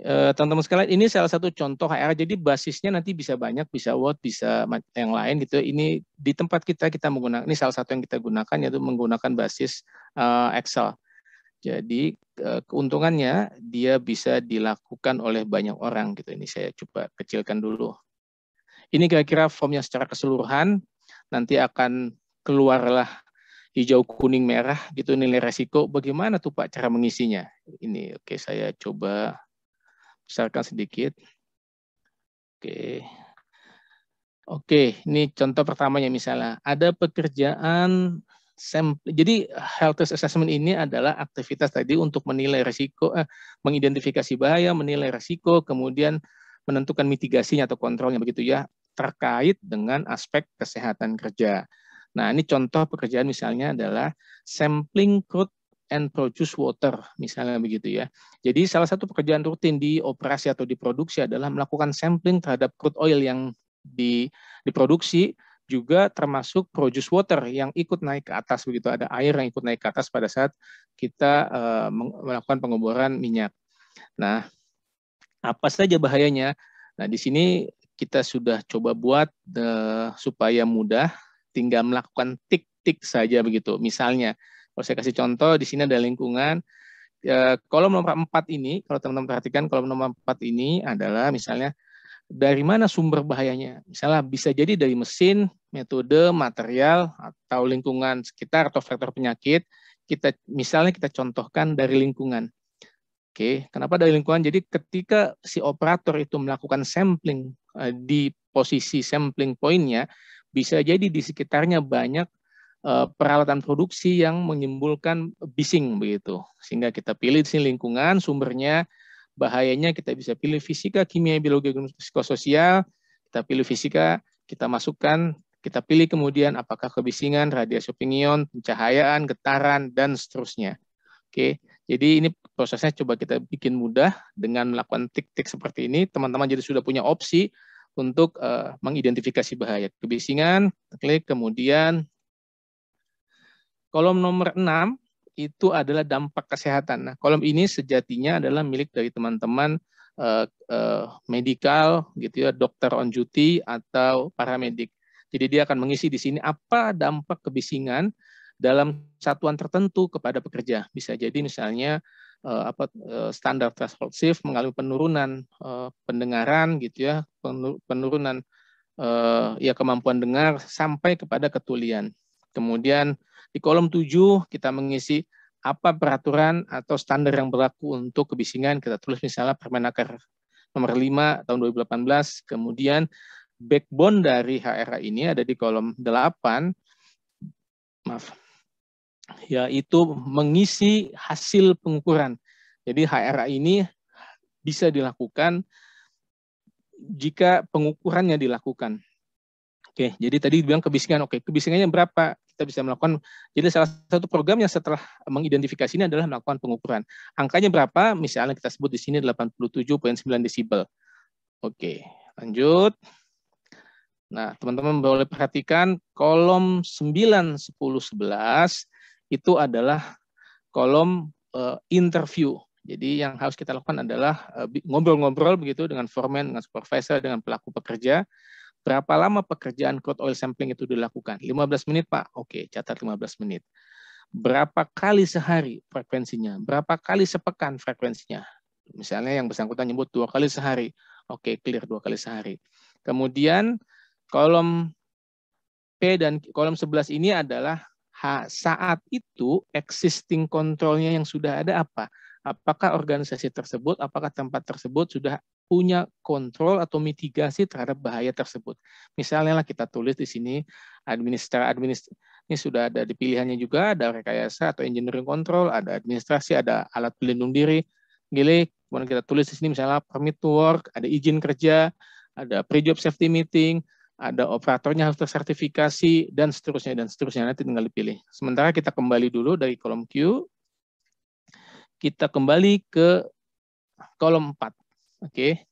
Eh, teman-teman sekalian, ini salah satu contoh HR. Jadi basisnya nanti bisa banyak, bisa Word, bisa yang lain gitu. Ini di tempat kita kita menggunakan ini salah satu yang kita gunakan yaitu menggunakan basis eh, Excel. Jadi eh, keuntungannya dia bisa dilakukan oleh banyak orang gitu. Ini saya coba kecilkan dulu. Ini kira-kira formnya secara keseluruhan. Nanti akan keluarlah hijau, kuning, merah gitu nilai resiko. Bagaimana tuh Pak cara mengisinya? Ini oke okay, saya coba besarkan sedikit. Oke. Okay. Oke, okay, ini contoh pertamanya misalnya ada pekerjaan Jadi health assessment ini adalah aktivitas tadi untuk menilai resiko, eh, mengidentifikasi bahaya, menilai resiko, kemudian menentukan mitigasinya atau kontrolnya begitu ya terkait dengan aspek kesehatan kerja. Nah, ini contoh pekerjaan misalnya adalah sampling crude and produce water, misalnya begitu ya. Jadi salah satu pekerjaan rutin di operasi atau di produksi adalah melakukan sampling terhadap crude oil yang di, diproduksi, juga termasuk produce water yang ikut naik ke atas begitu ada air yang ikut naik ke atas pada saat kita uh, melakukan pengoboran minyak. Nah, apa saja bahayanya? Nah, di sini kita sudah coba buat uh, supaya mudah tinggal melakukan tik-tik saja begitu. Misalnya, kalau saya kasih contoh, di sini ada lingkungan. E, kolom nomor 4 ini, kalau teman-teman perhatikan, kolom nomor 4 ini adalah misalnya dari mana sumber bahayanya. Misalnya bisa jadi dari mesin, metode, material, atau lingkungan sekitar, atau faktor penyakit. Kita Misalnya kita contohkan dari lingkungan. Oke, kenapa dari lingkungan? Jadi ketika si operator itu melakukan sampling eh, di posisi sampling poinnya, bisa jadi di sekitarnya banyak eh, peralatan produksi yang menimbulkan bising begitu. Sehingga kita pilih di sini lingkungan, sumbernya, bahayanya kita bisa pilih fisika, kimia, biologi, psikososial, kita pilih fisika, kita masukkan, kita pilih kemudian apakah kebisingan, radiasi opinion, pencahayaan, getaran, dan seterusnya. Oke, jadi ini prosesnya coba kita bikin mudah dengan melakukan tik-tik seperti ini. Teman-teman jadi sudah punya opsi, untuk uh, mengidentifikasi bahaya. Kebisingan, klik kemudian kolom nomor 6 itu adalah dampak kesehatan. Nah, kolom ini sejatinya adalah milik dari teman-teman uh, uh, medikal gitu ya, dokter on duty atau paramedik. Jadi dia akan mengisi di sini apa dampak kebisingan dalam satuan tertentu kepada pekerja. Bisa jadi misalnya Eh, apa eh, standar threshold shift mengalami penurunan eh, pendengaran gitu ya penurunan ya kemampuan dengar sampai kepada ketulian kemudian di kolom 7 kita mengisi apa peraturan atau standar yang berlaku untuk kebisingan kita tulis misalnya Permenaker nomor 5 tahun 2018 kemudian backbone dari HRA ini ada di kolom 8 maaf yaitu mengisi hasil pengukuran. Jadi HRA ini bisa dilakukan jika pengukurannya dilakukan. Oke, jadi tadi bilang kebisingan, oke, kebisingannya berapa? Kita bisa melakukan, jadi salah satu program yang setelah mengidentifikasi ini adalah melakukan pengukuran. Angkanya berapa? Misalnya kita sebut di sini 87.9 desibel. Oke, lanjut. Nah, teman-teman boleh perhatikan kolom 9, 10, 11 itu adalah kolom uh, interview. Jadi yang harus kita lakukan adalah eh, ngobrol-ngobrol uh, begitu dengan foreman, dengan supervisor, dengan pelaku pekerja. Berapa lama pekerjaan crude oil sampling itu dilakukan? 15 menit, Pak. Oke, catat 15 menit. Berapa kali sehari frekuensinya? Berapa kali sepekan frekuensinya? Misalnya yang bersangkutan nyebut dua kali sehari. Oke, clear dua kali sehari. Kemudian kolom P dan kolom 11 ini adalah saat itu existing kontrolnya yang sudah ada apa? Apakah organisasi tersebut, apakah tempat tersebut sudah punya kontrol atau mitigasi terhadap bahaya tersebut. Misalnya lah kita tulis di sini administrasi administ ini sudah ada di pilihannya juga ada rekayasa atau engineering control, ada administrasi, ada alat pelindung diri. Gile, kemudian kita tulis di sini misalnya permit to work, ada izin kerja, ada pre-job safety meeting, ada operatornya harus tersertifikasi, dan seterusnya, dan seterusnya. Nanti tinggal dipilih. Sementara kita kembali dulu dari kolom Q. Kita kembali ke kolom 4. Oke.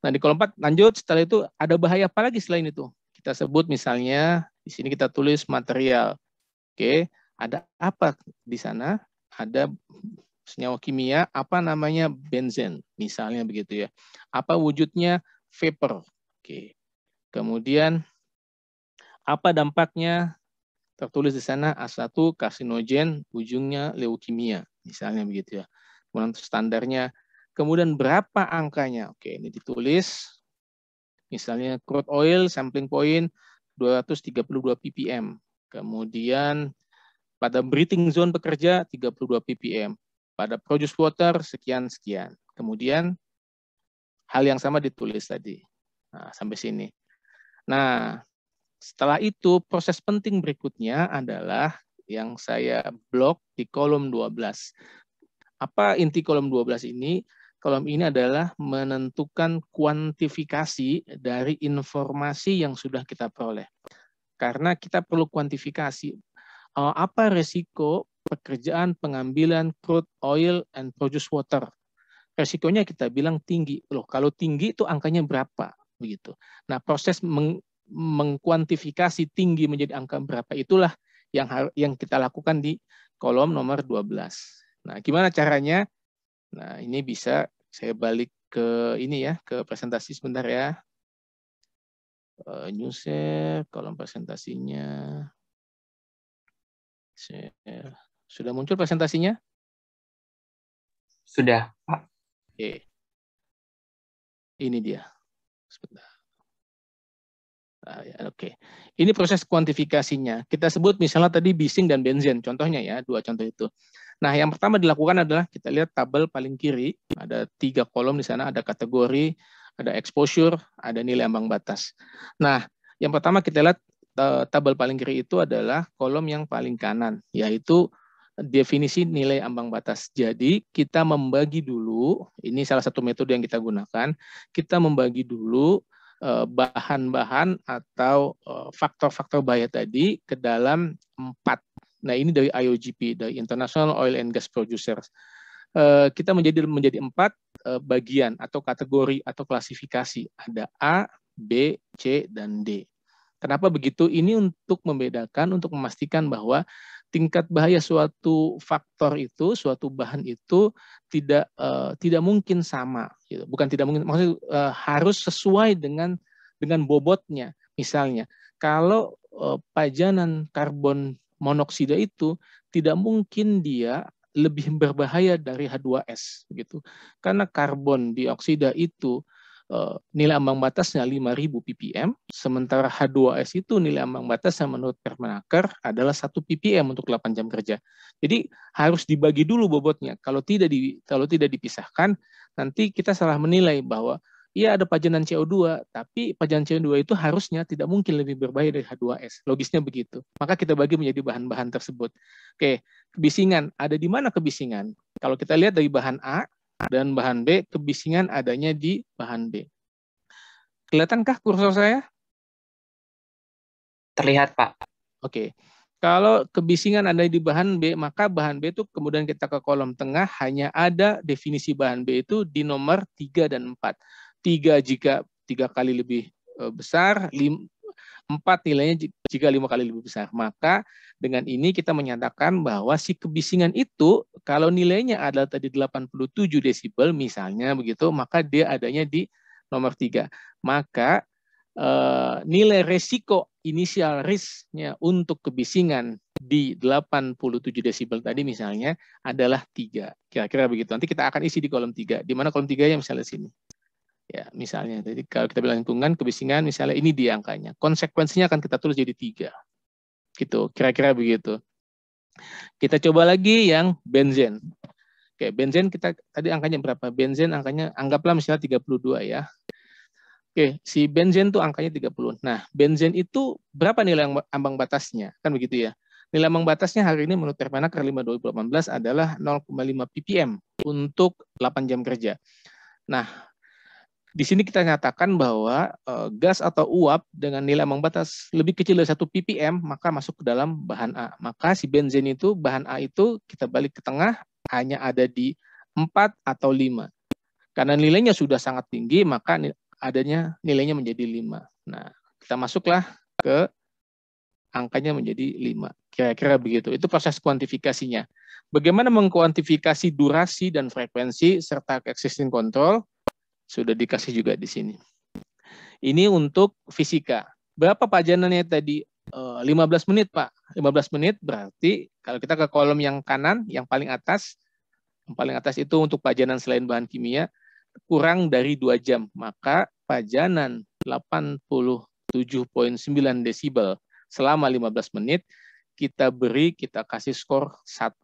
Nah, di kolom 4 lanjut setelah itu ada bahaya apa lagi selain itu? Kita sebut misalnya di sini kita tulis material. Oke, ada apa di sana? Ada senyawa kimia apa namanya benzen misalnya begitu ya. Apa wujudnya vapor. Oke. Kemudian apa dampaknya? Tertulis di sana A1 karsinogen, ujungnya leukemia, misalnya begitu ya. Kemudian standarnya, kemudian berapa angkanya? Oke, ini ditulis. Misalnya crude oil sampling point 232 ppm. Kemudian pada breathing zone pekerja 32 ppm. Pada produce water sekian-sekian. Kemudian hal yang sama ditulis tadi. Nah, sampai sini. Nah, setelah itu proses penting berikutnya adalah yang saya blok di kolom 12. Apa inti kolom 12 ini? Kolom ini adalah menentukan kuantifikasi dari informasi yang sudah kita peroleh. Karena kita perlu kuantifikasi eh, apa resiko pekerjaan pengambilan crude oil and produce water. Resikonya kita bilang tinggi. Loh, kalau tinggi itu angkanya berapa? begitu. Nah, proses meng mengkuantifikasi tinggi menjadi angka berapa itulah yang yang kita lakukan di kolom nomor 12. Nah, gimana caranya? Nah, ini bisa saya balik ke ini ya, ke presentasi sebentar ya. Eh, new share, kolom presentasinya. Share. Sudah muncul presentasinya? Sudah, Pak. Oke. Ini dia. Sebentar. Oke, okay. ini proses kuantifikasinya. Kita sebut misalnya tadi bising dan benzen, contohnya ya, dua contoh itu. Nah, yang pertama dilakukan adalah kita lihat tabel paling kiri, ada tiga kolom di sana, ada kategori, ada exposure, ada nilai ambang batas. Nah, yang pertama kita lihat eh, tabel paling kiri itu adalah kolom yang paling kanan, yaitu definisi nilai ambang batas. Jadi kita membagi dulu, ini salah satu metode yang kita gunakan, kita membagi dulu eh, bahan-bahan atau eh, faktor-faktor bahaya tadi ke dalam empat. Nah ini dari IOGP, dari International Oil and Gas Producers. Eh, kita menjadi menjadi empat bagian atau kategori atau klasifikasi. Ada A, B, C, dan D. Kenapa begitu? Ini untuk membedakan, untuk memastikan bahwa tingkat bahaya suatu faktor itu, suatu bahan itu tidak uh, tidak mungkin sama. Gitu. Bukan tidak mungkin, maksudnya uh, harus sesuai dengan dengan bobotnya. Misalnya, kalau uh, pajanan karbon monoksida itu tidak mungkin dia lebih berbahaya dari H2S gitu. Karena karbon dioksida itu Eh, nilai ambang batasnya 5000 ppm, sementara H2S itu nilai ambang batasnya menurut Permenaker adalah 1 ppm untuk 8 jam kerja. Jadi harus dibagi dulu bobotnya. Kalau tidak di kalau tidak dipisahkan, nanti kita salah menilai bahwa Iya ada pajanan CO2, tapi pajanan CO2 itu harusnya tidak mungkin lebih berbahaya dari H2S. Logisnya begitu. Maka kita bagi menjadi bahan-bahan tersebut. Oke, kebisingan. Ada di mana kebisingan? Kalau kita lihat dari bahan A, dan bahan B, kebisingan adanya di bahan B. Kelihatankah kursor saya? Terlihat, Pak. Oke. Kalau kebisingan ada di bahan B, maka bahan B itu kemudian kita ke kolom tengah, hanya ada definisi bahan B itu di nomor 3 dan 4. 3 jika tiga kali lebih eh, besar, 4 nilainya jika lima kali lebih besar. Maka dengan ini kita menyatakan bahwa si kebisingan itu kalau nilainya adalah tadi 87 desibel misalnya begitu, maka dia adanya di nomor 3. Maka eh, nilai resiko inisial risknya untuk kebisingan di 87 desibel tadi misalnya adalah tiga Kira-kira begitu. Nanti kita akan isi di kolom tiga Di mana kolom tiga yang misalnya sini. Ya, misalnya, jadi kalau kita bilang lingkungan, kebisingan, misalnya ini dia angkanya. Konsekuensinya akan kita tulis jadi tiga. Gitu, kira-kira begitu. Kita coba lagi yang benzen. Oke, benzen kita tadi angkanya berapa? Benzen angkanya anggaplah misalnya 32 ya. Oke, si benzen tuh angkanya 30. Nah, benzen itu berapa nilai ambang batasnya? Kan begitu ya. Nilai ambang batasnya hari ini menurut Permenaker 5 2018 adalah 0,5 ppm untuk 8 jam kerja. Nah, di sini kita nyatakan bahwa e, gas atau uap dengan nilai ambang batas lebih kecil dari 1 ppm maka masuk ke dalam bahan A. Maka si benzen itu bahan A itu kita balik ke tengah hanya ada di 4 atau 5. Karena nilainya sudah sangat tinggi maka adanya nilainya menjadi 5. Nah, kita masuklah ke angkanya menjadi 5. Kira-kira begitu. Itu proses kuantifikasinya. Bagaimana mengkuantifikasi durasi dan frekuensi serta existing control sudah dikasih juga di sini. Ini untuk fisika. Berapa pajanannya tadi? 15 eh, menit, Pak. 15 menit berarti kalau kita ke kolom yang kanan, yang paling atas, yang paling atas itu untuk pajanan selain bahan kimia, kurang dari 2 jam. Maka pajanan 87.9 desibel selama 15 menit, kita beri, kita kasih skor 1.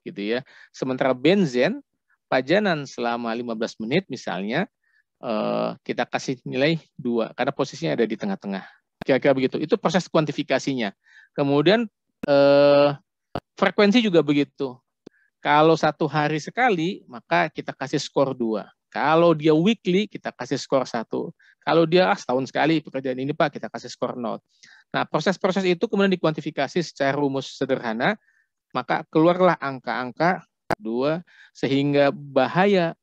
Gitu ya. Sementara benzen, pajanan selama 15 menit misalnya, Eh, kita kasih nilai dua karena posisinya ada di tengah-tengah. Kira-kira begitu. Itu proses kuantifikasinya. Kemudian eh, frekuensi juga begitu. Kalau satu hari sekali, maka kita kasih skor dua. Kalau dia weekly, kita kasih skor satu. Kalau dia ah, setahun sekali pekerjaan ini Pak, kita kasih skor nol. Nah, proses-proses itu kemudian dikuantifikasi secara rumus sederhana, maka keluarlah angka-angka dua sehingga bahaya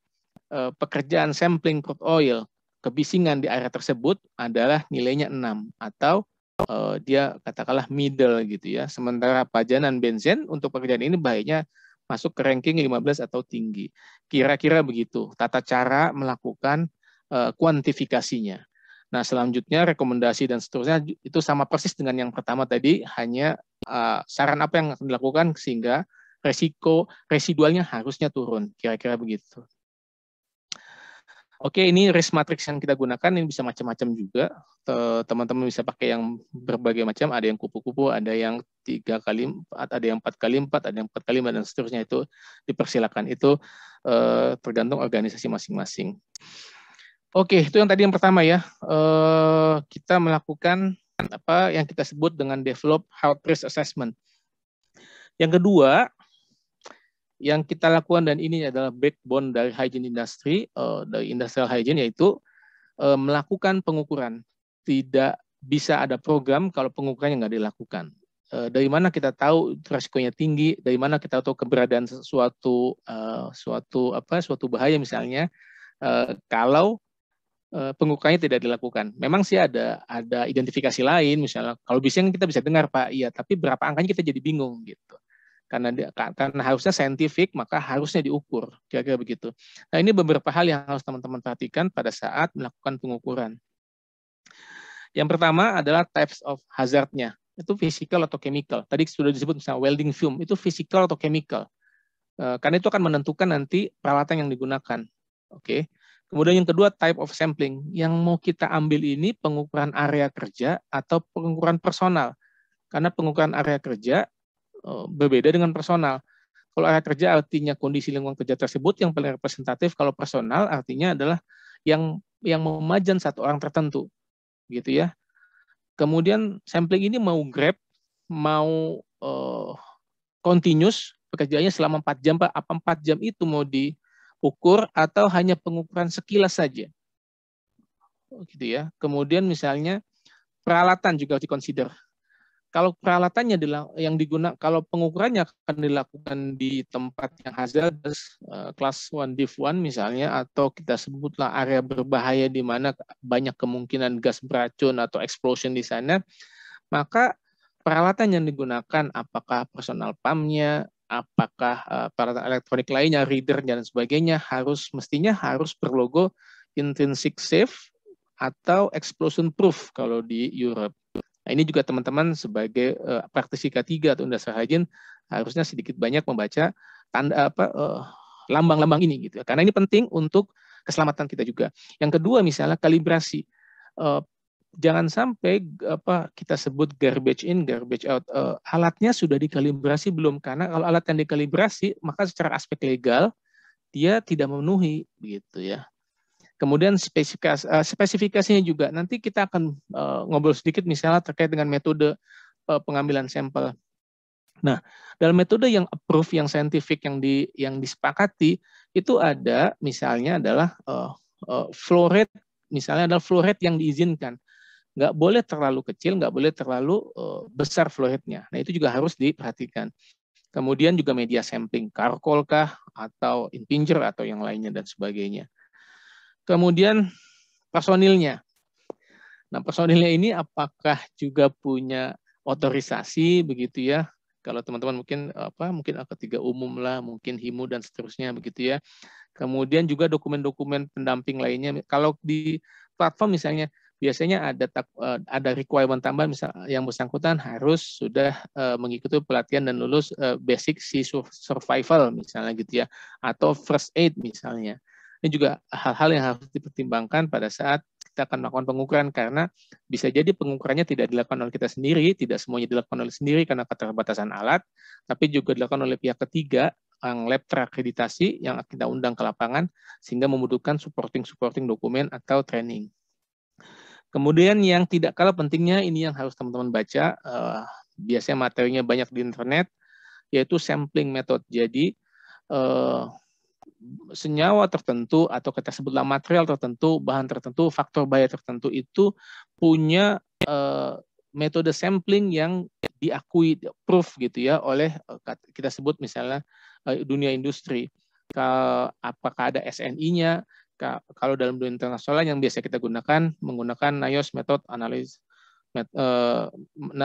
Eh, pekerjaan sampling crude oil kebisingan di area tersebut adalah nilainya 6 atau eh, dia katakanlah middle gitu ya. Sementara pajanan bensin untuk pekerjaan ini baiknya masuk ke ranking 15 atau tinggi. Kira-kira begitu tata cara melakukan eh, kuantifikasinya. Nah, selanjutnya rekomendasi dan seterusnya itu sama persis dengan yang pertama tadi, hanya saran apa yang dilakukan sehingga resiko residualnya harusnya turun, kira-kira begitu. Oke, ini risk matrix yang kita gunakan ini bisa macam-macam juga. Teman-teman bisa pakai yang berbagai macam, ada yang kupu-kupu, ada yang tiga kali empat, ada yang empat kali empat, ada yang empat kali empat dan seterusnya itu dipersilakan. Itu eh, tergantung organisasi masing-masing. Oke, itu yang tadi yang pertama ya. Eh, kita melakukan apa yang kita sebut dengan develop health risk assessment. Yang kedua, yang kita lakukan dan ini adalah backbone dari hygiene industry uh, dari industrial hygiene yaitu uh, melakukan pengukuran. Tidak bisa ada program kalau pengukurannya nggak dilakukan. Uh, dari mana kita tahu resikonya tinggi, dari mana kita tahu keberadaan suatu uh, suatu apa suatu bahaya misalnya uh, kalau pengukurannya tidak dilakukan. Memang sih ada ada identifikasi lain, misalnya kalau bisa kita bisa dengar pak, iya, tapi berapa angkanya kita jadi bingung gitu karena dia, karena harusnya saintifik maka harusnya diukur kira-kira begitu. Nah ini beberapa hal yang harus teman-teman perhatikan pada saat melakukan pengukuran. Yang pertama adalah types of hazardnya itu physical atau chemical. Tadi sudah disebut misalnya welding fume itu physical atau chemical eh, karena itu akan menentukan nanti peralatan yang digunakan. Oke. Kemudian yang kedua type of sampling yang mau kita ambil ini pengukuran area kerja atau pengukuran personal karena pengukuran area kerja Eh, berbeda dengan personal. Kalau area kerja artinya kondisi lingkungan kerja tersebut yang paling representatif, kalau personal artinya adalah yang yang memajan satu orang tertentu. Gitu ya. Kemudian sampling ini mau grab, mau uh, continuous pekerjaannya selama 4 jam, Pak. Apa 4 jam itu mau diukur atau hanya pengukuran sekilas saja? Oh, gitu ya. Kemudian misalnya peralatan juga harus dikonsider kalau peralatannya yang digunakan, kalau pengukurannya akan dilakukan di tempat yang hazardous, eh, kelas 1 div 1 misalnya, atau kita sebutlah area berbahaya di mana banyak kemungkinan gas beracun atau explosion di sana, maka peralatan yang digunakan, apakah personal PAM-nya, apakah eh, peralatan elektronik lainnya, reader, dan sebagainya, harus mestinya harus berlogo intrinsic safe atau explosion proof kalau di Europe. Nah, ini juga teman-teman sebagai uh, praktisi K3 atau industri Hajin harusnya sedikit banyak membaca tanda apa eh, lambang-lambang uh, ini gitu. Karena ini penting untuk keselamatan kita juga. Yang kedua misalnya kalibrasi. Uh, jangan sampai apa kita sebut garbage in, garbage out. Uh, alatnya sudah dikalibrasi belum? Karena kalau alat yang dikalibrasi, maka secara aspek legal dia tidak memenuhi begitu ya. Kemudian spesifikasi, eh, spesifikasinya juga nanti kita akan eh, ngobrol sedikit misalnya terkait dengan metode eh, pengambilan sampel. Nah, dalam metode yang approve yang scientific yang di yang disepakati itu ada misalnya adalah floret, flow rate misalnya adalah flow rate yang diizinkan. Nggak boleh terlalu kecil, nggak boleh terlalu besar flow rate-nya. Nah, itu juga harus diperhatikan. Kemudian juga media sampling, karkol kah atau impinger atau yang lainnya dan sebagainya. Kemudian personilnya. Nah, personilnya ini apakah juga punya otorisasi begitu ya? Kalau teman-teman mungkin apa? Mungkin ketiga tiga umum lah, mungkin HIMU dan seterusnya begitu ya. Kemudian juga dokumen-dokumen pendamping lainnya. Kalau di platform misalnya biasanya ada eh, ada requirement tambahan misal yang bersangkutan harus sudah eh, mengikuti pelatihan dan lulus eh, basic sea survival misalnya gitu ya atau first aid misalnya ini juga hal-hal yang harus dipertimbangkan pada saat kita akan melakukan pengukuran karena bisa jadi pengukurannya tidak dilakukan oleh kita sendiri, tidak semuanya dilakukan oleh sendiri karena keterbatasan alat, tapi juga dilakukan oleh pihak ketiga yang lab terakreditasi yang kita undang ke lapangan sehingga membutuhkan supporting-supporting dokumen atau training. Kemudian yang tidak kalah pentingnya ini yang harus teman-teman baca, eh, biasanya materinya banyak di internet, yaitu sampling method. Jadi eh, senyawa tertentu atau kita sebutlah material tertentu, bahan tertentu, faktor bahaya tertentu itu punya uh, metode sampling yang diakui proof gitu ya oleh eh, kita sebut misalnya eh, dunia industri. Apakah ada SNI-nya? Kalau dalam dunia internasional yang biasa kita gunakan menggunakan NIOS method analysis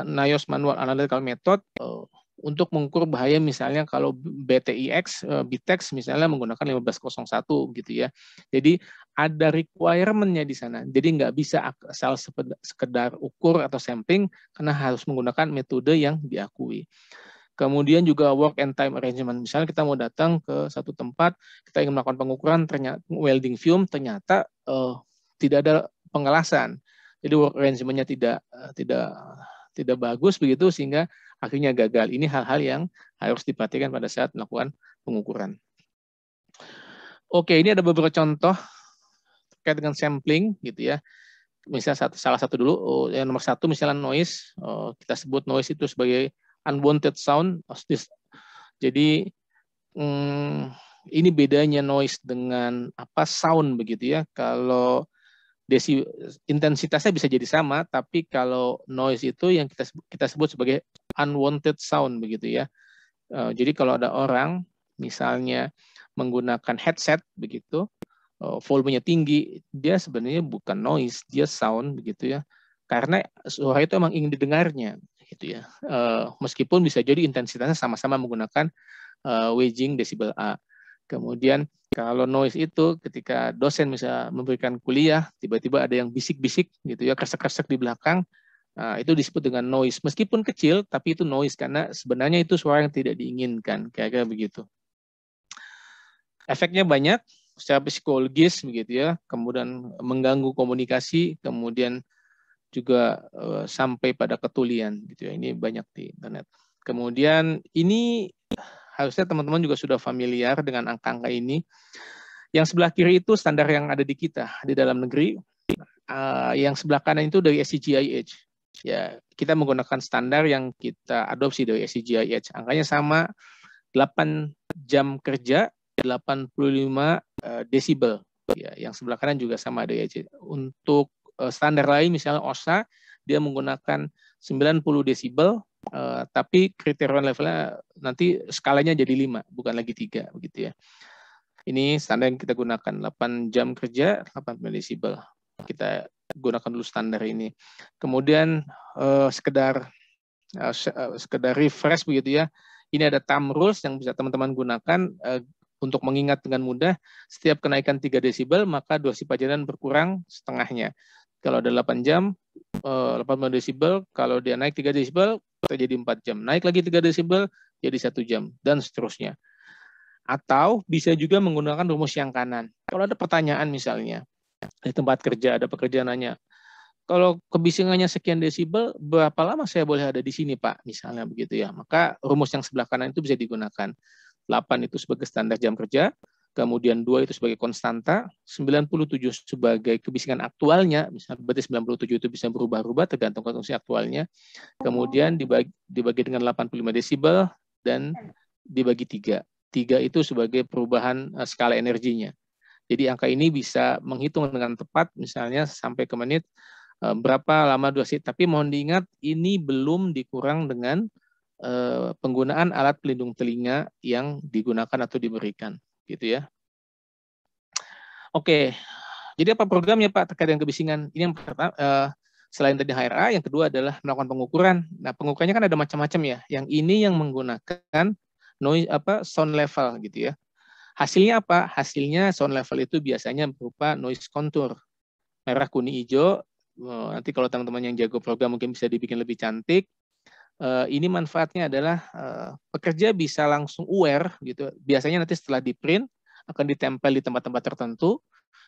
NIOSH manual analytical method untuk mengukur bahaya misalnya kalau BTIX, eh, bitex misalnya menggunakan 1501 gitu ya. Jadi ada requirement-nya di sana. Jadi nggak bisa asal sekedar ukur atau sampling karena harus menggunakan metode yang diakui. Kemudian juga work and time arrangement. Misalnya kita mau datang ke satu tempat, kita ingin melakukan pengukuran ternyata welding fume ternyata uh, tidak ada pengelasan. Jadi work arrangement-nya tidak eh, tidak tidak bagus begitu sehingga akhirnya gagal. Ini hal-hal yang harus diperhatikan pada saat melakukan pengukuran. Oke, ini ada beberapa contoh terkait dengan sampling gitu ya. Misalnya salah satu dulu, oh, yang nomor satu misalnya noise, oh, kita sebut noise itu sebagai unwanted sound. Jadi hmm, ini bedanya noise dengan apa sound begitu ya. Kalau desi intensitasnya bisa jadi sama tapi kalau noise itu yang kita kita sebut sebagai unwanted sound begitu ya uh, jadi kalau ada orang misalnya menggunakan headset begitu uh, volumenya tinggi dia sebenarnya bukan noise dia sound begitu ya karena suara itu emang ingin didengarnya gitu ya uh, meskipun bisa jadi intensitasnya sama-sama menggunakan uh, waging desibel A kemudian kalau noise itu ketika dosen bisa memberikan kuliah, tiba-tiba ada yang bisik-bisik gitu ya, kresek-kresek di belakang, Nah, itu disebut dengan noise. Meskipun kecil, tapi itu noise karena sebenarnya itu suara yang tidak diinginkan, kayaknya begitu. Efeknya banyak secara psikologis begitu ya, kemudian mengganggu komunikasi, kemudian juga uh, sampai pada ketulian gitu ya. Ini banyak di internet. Kemudian ini harusnya teman-teman juga sudah familiar dengan angka-angka ini. Yang sebelah kiri itu standar yang ada di kita di dalam negeri. Uh, yang sebelah kanan itu dari SCGIH. Ya, kita menggunakan standar yang kita adopsi dari SCGIH. Angkanya sama 8 jam kerja 85 uh, eh, desibel. Ya, yang sebelah kanan juga sama ada ya. Untuk uh, standar lain misalnya OSA dia menggunakan 90 desibel Uh, tapi kriteria levelnya nanti skalanya jadi lima bukan lagi tiga begitu ya. Ini standar yang kita gunakan 8 jam kerja, 8 desibel Kita gunakan dulu standar ini. Kemudian uh, sekedar uh, sekedar refresh begitu ya. Ini ada thumb rules yang bisa teman-teman gunakan uh, untuk mengingat dengan mudah. Setiap kenaikan 3 desibel maka dosis pajanan berkurang setengahnya. Kalau ada 8 jam 8 desibel, kalau dia naik 3 desibel atau jadi 4 jam. Naik lagi 3 desibel jadi 1 jam dan seterusnya. Atau bisa juga menggunakan rumus yang kanan. Kalau ada pertanyaan misalnya di tempat kerja ada pekerjaan nanya, kalau kebisingannya sekian desibel, berapa lama saya boleh ada di sini, Pak? Misalnya begitu ya. Maka rumus yang sebelah kanan itu bisa digunakan. 8 itu sebagai standar jam kerja, kemudian 2 itu sebagai konstanta, 97 sebagai kebisingan aktualnya, misalnya berarti 97 itu bisa berubah-ubah tergantung konsumsi aktualnya, kemudian dibagi, dibagi dengan 85 desibel, dan dibagi 3. 3 itu sebagai perubahan eh, skala energinya. Jadi angka ini bisa menghitung dengan tepat, misalnya sampai ke menit, eh, berapa lama dua durasi. Tapi mohon diingat, ini belum dikurang dengan eh, penggunaan alat pelindung telinga yang digunakan atau diberikan gitu ya. Oke, jadi apa programnya Pak terkait dengan kebisingan? Ini yang pertama, eh, selain tadi HRA, yang kedua adalah melakukan pengukuran. Nah, pengukurannya kan ada macam-macam ya. Yang ini yang menggunakan noise apa sound level gitu ya. Hasilnya apa? Hasilnya sound level itu biasanya berupa noise contour. Merah, kuning, hijau. Oh, nanti kalau teman-teman yang jago program mungkin bisa dibikin lebih cantik. Eh, ini manfaatnya adalah eh, pekerja bisa langsung aware gitu. Biasanya nanti setelah di print akan ditempel di tempat-tempat tertentu.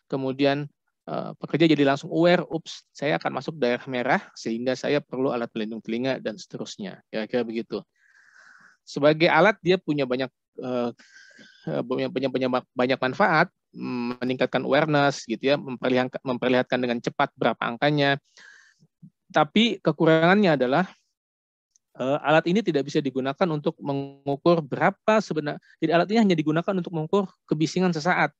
Kemudian eh, pekerja jadi langsung aware, ups, saya akan masuk daerah merah sehingga saya perlu alat pelindung telinga dan seterusnya. Kira-kira begitu. Sebagai alat dia punya banyak punya punya, banyak manfaat, meningkatkan awareness gitu ya, memperlihatkan dengan cepat berapa angkanya. Tapi kekurangannya adalah uh, alat ini tidak bisa digunakan untuk mengukur berapa sebenarnya. Jadi alat ini hanya digunakan untuk mengukur kebisingan sesaat.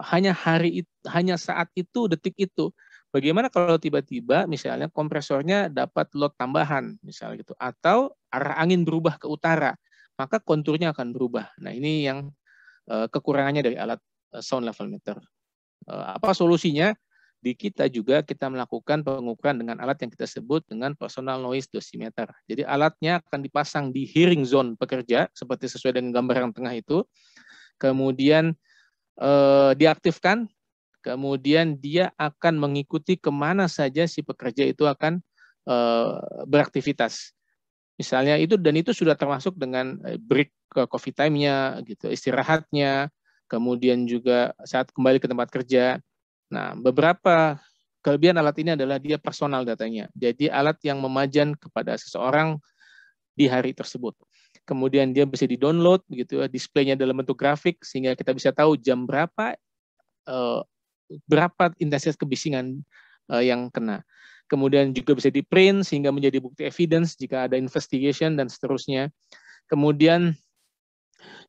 Hanya hari itu, hanya saat itu, detik itu. Bagaimana kalau tiba-tiba misalnya kompresornya dapat load tambahan misalnya gitu atau arah angin berubah ke utara, maka konturnya akan berubah. Nah, ini yang uh, kekurangannya dari alat uh, sound level meter. Uh, apa solusinya? di kita juga kita melakukan pengukuran dengan alat yang kita sebut dengan personal noise dosimeter. Jadi alatnya akan dipasang di hearing zone pekerja seperti sesuai dengan gambar yang tengah itu. Kemudian eh, diaktifkan, kemudian dia akan mengikuti kemana saja si pekerja itu akan eh, beraktivitas. Misalnya itu dan itu sudah termasuk dengan eh, break coffee time-nya gitu, istirahatnya, kemudian juga saat kembali ke tempat kerja Nah, beberapa kelebihan alat ini adalah dia personal datanya. Jadi alat yang memajan kepada seseorang di hari tersebut. Kemudian dia bisa di-download begitu ya, displaynya dalam bentuk grafik sehingga kita bisa tahu jam berapa eh, berapa intensitas kebisingan eh, yang kena. Kemudian juga bisa di-print sehingga menjadi bukti evidence jika ada investigation dan seterusnya. Kemudian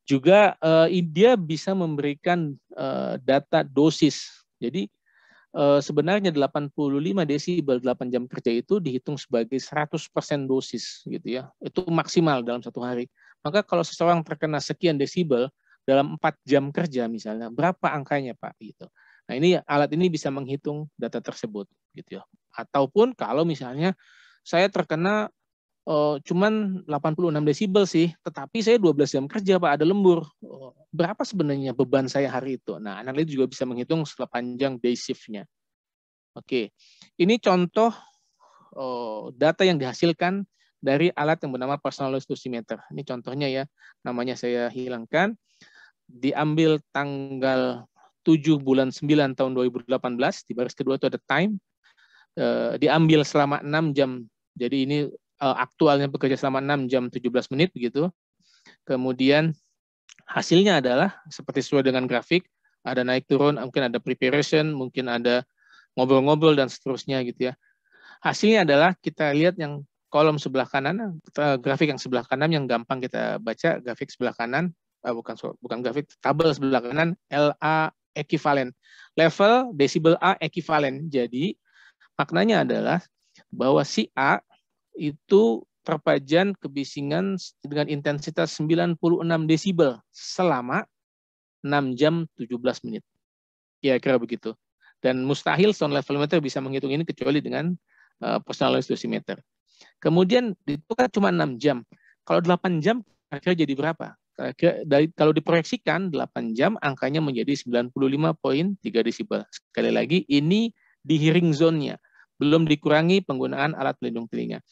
juga eh, dia bisa memberikan data dosis jadi eh, sebenarnya 85 desibel 8 jam kerja itu dihitung sebagai 100% dosis gitu ya. Itu maksimal dalam satu hari. Maka kalau seseorang terkena sekian desibel dalam 4 jam kerja misalnya, berapa angkanya Pak gitu. Nah, ini alat ini bisa menghitung data tersebut gitu ya. Ataupun kalau misalnya saya terkena uh, cuman 86 desibel sih, tetapi saya 12 jam kerja Pak, ada lembur. Uh, berapa sebenarnya beban saya hari itu? Nah, analis juga bisa menghitung sepanjang panjang day shift-nya. Oke, ini contoh uh, data yang dihasilkan dari alat yang bernama personal meter. dosimeter. Ini contohnya ya, namanya saya hilangkan. Diambil tanggal 7 bulan 9 tahun 2018, di baris kedua itu ada time. Eh, diambil selama 6 jam. Jadi ini Eh, aktualnya bekerja selama 6 jam 17 menit begitu. Kemudian hasilnya adalah seperti sesuai dengan grafik, ada naik turun, mungkin ada preparation, mungkin ada ngobrol-ngobrol dan seterusnya gitu ya. Hasilnya adalah kita lihat yang kolom sebelah kanan, eh, grafik yang sebelah kanan yang gampang kita baca, grafik sebelah kanan, eh, bukan bukan grafik, tabel sebelah kanan LA equivalent Level desibel A equivalent Jadi maknanya adalah bahwa si A itu perpajan kebisingan dengan intensitas 96 desibel selama 6 jam 17 menit. Ya, kira begitu. Dan mustahil sound level meter bisa menghitung ini kecuali dengan uh, eh, personalized dosimeter. Kemudian itu kan cuma 6 jam. Kalau 8 jam akhirnya jadi berapa? Dari, kalau diproyeksikan 8 jam angkanya menjadi 95.3 desibel. Sekali lagi ini di hearing zone-nya belum dikurangi penggunaan alat pelindung telinga.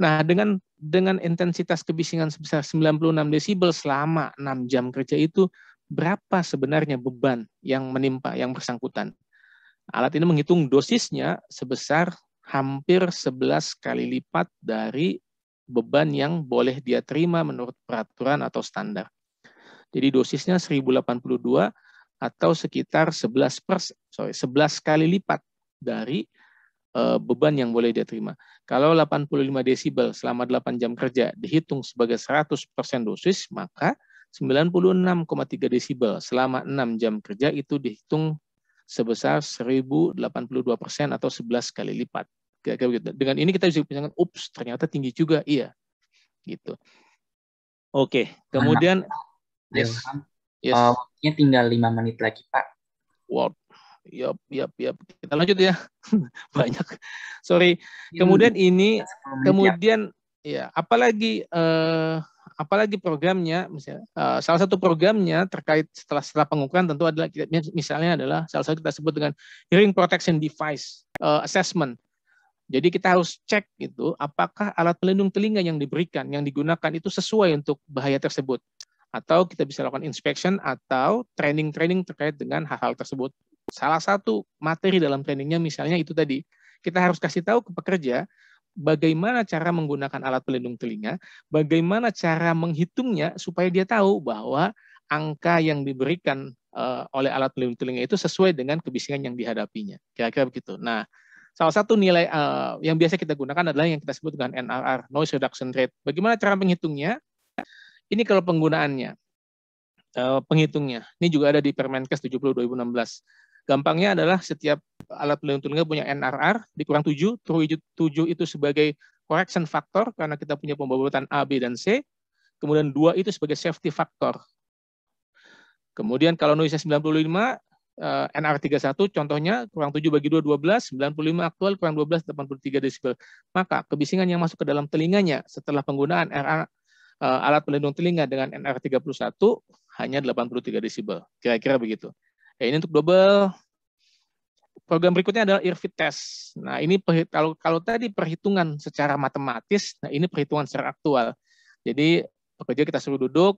Nah, dengan dengan intensitas kebisingan sebesar 96 desibel selama 6 jam kerja itu berapa sebenarnya beban yang menimpa yang bersangkutan? Alat ini menghitung dosisnya sebesar hampir 11 kali lipat dari beban yang boleh dia terima menurut peraturan atau standar. Jadi dosisnya 1082 atau sekitar 11 pers, sorry, 11 kali lipat dari Eh, beban yang boleh dia terima. Kalau 85 desibel selama 8 jam kerja dihitung sebagai 100% dosis, maka 96,3 desibel selama 6 jam kerja itu dihitung sebesar 1082% atau 11 kali lipat. Dengan ini kita bisa bilang, ups, ternyata tinggi juga. Iya. Gitu. Oke, kemudian Anak. Iya. yes. Yes. Uh, tinggal 5 menit lagi, Pak. Wow, yop, yop, yop. Kita lanjut ya. Banyak. Sorry. Kemudian ini, ya. kemudian ya, apalagi eh, apalagi programnya, misalnya eh, salah satu programnya terkait setelah setelah pengukuran tentu adalah misalnya adalah salah satu kita sebut dengan hearing protection device eh, assessment. Jadi kita harus cek itu apakah alat pelindung telinga yang diberikan, yang digunakan itu sesuai untuk bahaya tersebut. Atau kita bisa lakukan inspection atau training-training terkait dengan hal-hal tersebut. Salah satu materi dalam trainingnya misalnya itu tadi. Kita harus kasih tahu ke pekerja bagaimana cara menggunakan alat pelindung telinga, bagaimana cara menghitungnya supaya dia tahu bahwa angka yang diberikan eh, oleh alat pelindung telinga itu sesuai dengan kebisingan yang dihadapinya. Kira-kira begitu. Nah, salah satu nilai eh, yang biasa kita gunakan adalah yang kita sebut dengan NRR, noise reduction rate. Bagaimana cara menghitungnya? Ini kalau penggunaannya, eh, penghitungnya. Ini juga ada di Permenkes 70 2016. Gampangnya adalah setiap alat pelindung telinga punya NRR dikurang 7, 7 itu sebagai correction factor karena kita punya pembobotan A, B, dan C. Kemudian dua itu sebagai safety factor. Kemudian kalau noise 95, NR31 contohnya kurang 7 bagi 2 12, 95 aktual kurang 12 83 desibel. Maka kebisingan yang masuk ke dalam telinganya setelah penggunaan RR eh, alat pelindung telinga dengan NR31 hanya 83 desibel. Kira-kira begitu. Ya, ini untuk double. Program berikutnya adalah IRFIT test. Nah, ini kalau kalau tadi perhitungan secara matematis, nah ini perhitungan secara aktual. Jadi pekerja kita selalu duduk,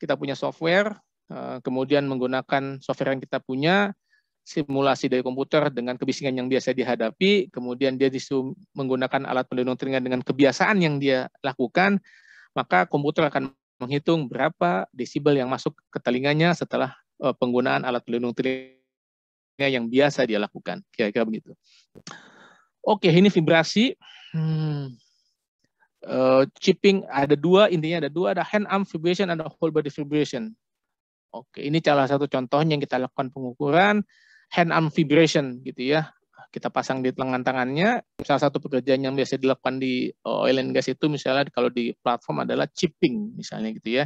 kita punya software, eh, kemudian menggunakan software yang kita punya, simulasi dari komputer dengan kebisingan yang biasa dihadapi, kemudian dia disuruh menggunakan alat pelindung telinga dengan kebiasaan yang dia lakukan, maka komputer akan menghitung berapa desibel yang masuk ke telinganya setelah Eh, penggunaan alat pelindung telinga yang biasa dia lakukan. Kira-kira begitu. Oke, ini vibrasi. Hmm. Uh, chipping ada dua intinya ada dua ada hand arm vibration ada whole body vibration. Oke, ini salah satu contohnya yang kita lakukan pengukuran hand arm vibration gitu ya. Kita pasang di lengan tangannya. Salah satu pekerjaan yang biasa dilakukan di oil and gas itu misalnya kalau di platform adalah chipping misalnya gitu ya.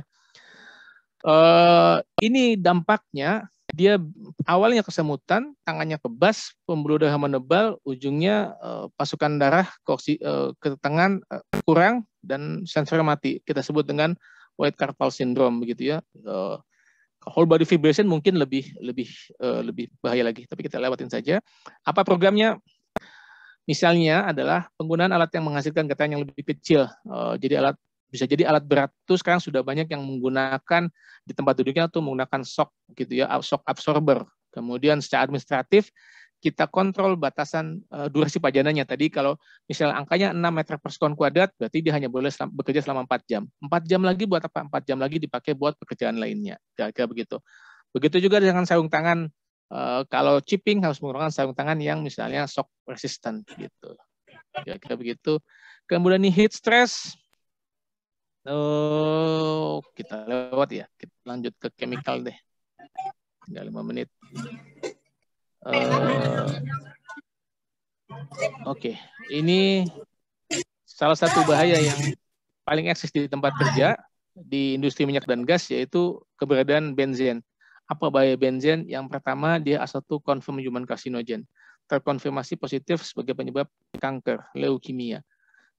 Eh, ini dampaknya dia awalnya kesemutan, tangannya kebas, pembuluh darah menebal, ujungnya uh, pasukan darah ke, uh, ke tangan uh, kurang dan sensor mati. Kita sebut dengan white carpal syndrome begitu ya. Uh, whole body fibrillation mungkin lebih lebih uh, lebih bahaya lagi, tapi kita lewatin saja. Apa programnya? Misalnya adalah penggunaan alat yang menghasilkan getaran yang lebih kecil. Uh, jadi alat bisa jadi alat berat itu sekarang sudah banyak yang menggunakan di tempat duduknya atau menggunakan shock gitu ya, shock absorber. Kemudian secara administratif kita kontrol batasan uh, durasi pajanannya. Tadi kalau misalnya angkanya 6 meter per sekon kuadrat, berarti dia hanya boleh selam, bekerja selama 4 jam. 4 jam lagi buat apa? 4 jam lagi dipakai buat pekerjaan lainnya. Kira-kira begitu. Begitu juga dengan sarung tangan. Uh, kalau chipping harus menggunakan sarung tangan yang misalnya shock resistant gitu. Kira-kira begitu. Kemudian nih heat stress, Oh, kita lewat ya. Kita lanjut ke chemical deh. Tinggal lima menit. Uh, Oke, okay. ini salah satu bahaya yang paling eksis di tempat kerja di industri minyak dan gas yaitu keberadaan benzen. Apa bahaya benzen? Yang pertama dia A1 confirm human carcinogen, terkonfirmasi positif sebagai penyebab kanker, leukemia.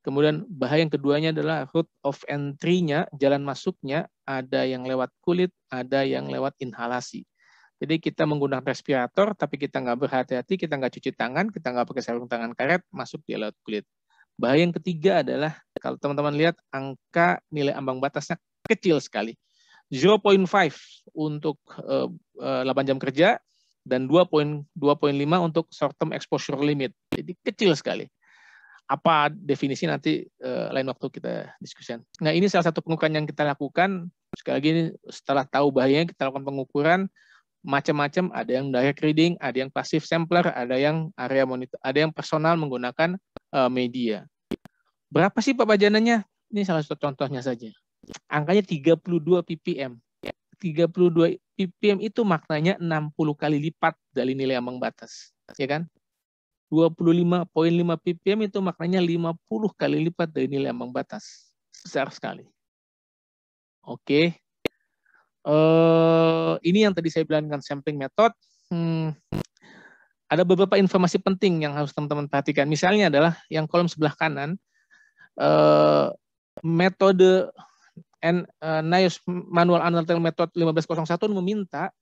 Kemudian bahaya yang keduanya adalah route of entry-nya, jalan masuknya, ada yang lewat kulit, ada yang lewat inhalasi. Jadi kita menggunakan respirator, tapi kita nggak berhati-hati, kita nggak cuci tangan, kita nggak pakai sarung tangan karet, masuk di lewat kulit. Bahaya yang ketiga adalah, kalau teman-teman lihat, angka nilai ambang batasnya kecil sekali. 0.5 untuk 8 eh, eh, jam kerja, dan 2.5 untuk short term exposure limit. Jadi kecil sekali apa definisi nanti uh, lain waktu kita diskusikan. Nah ini salah satu pengukuran yang kita lakukan. Sekali lagi setelah tahu bahayanya kita lakukan pengukuran macam-macam. Ada yang direct reading, ada yang pasif sampler, ada yang area monitor, ada yang personal menggunakan uh, media. Berapa sih Pak bajanannya? Ini salah satu contohnya saja. Angkanya 32 ppm. 32 ppm itu maknanya 60 kali lipat dari nilai ambang batas. Ya kan? 25.5 ppm itu maknanya 50 kali lipat dari nilai ambang batas. Besar sekali. Oke. Okay. Uh, eh, ini yang tadi saya bilangkan sampling method. Hmm, ada beberapa informasi penting yang harus teman-teman perhatikan. Misalnya adalah yang kolom sebelah kanan, uh, metode n uh, eh, NIOS Manual Analytical Method 1501 meminta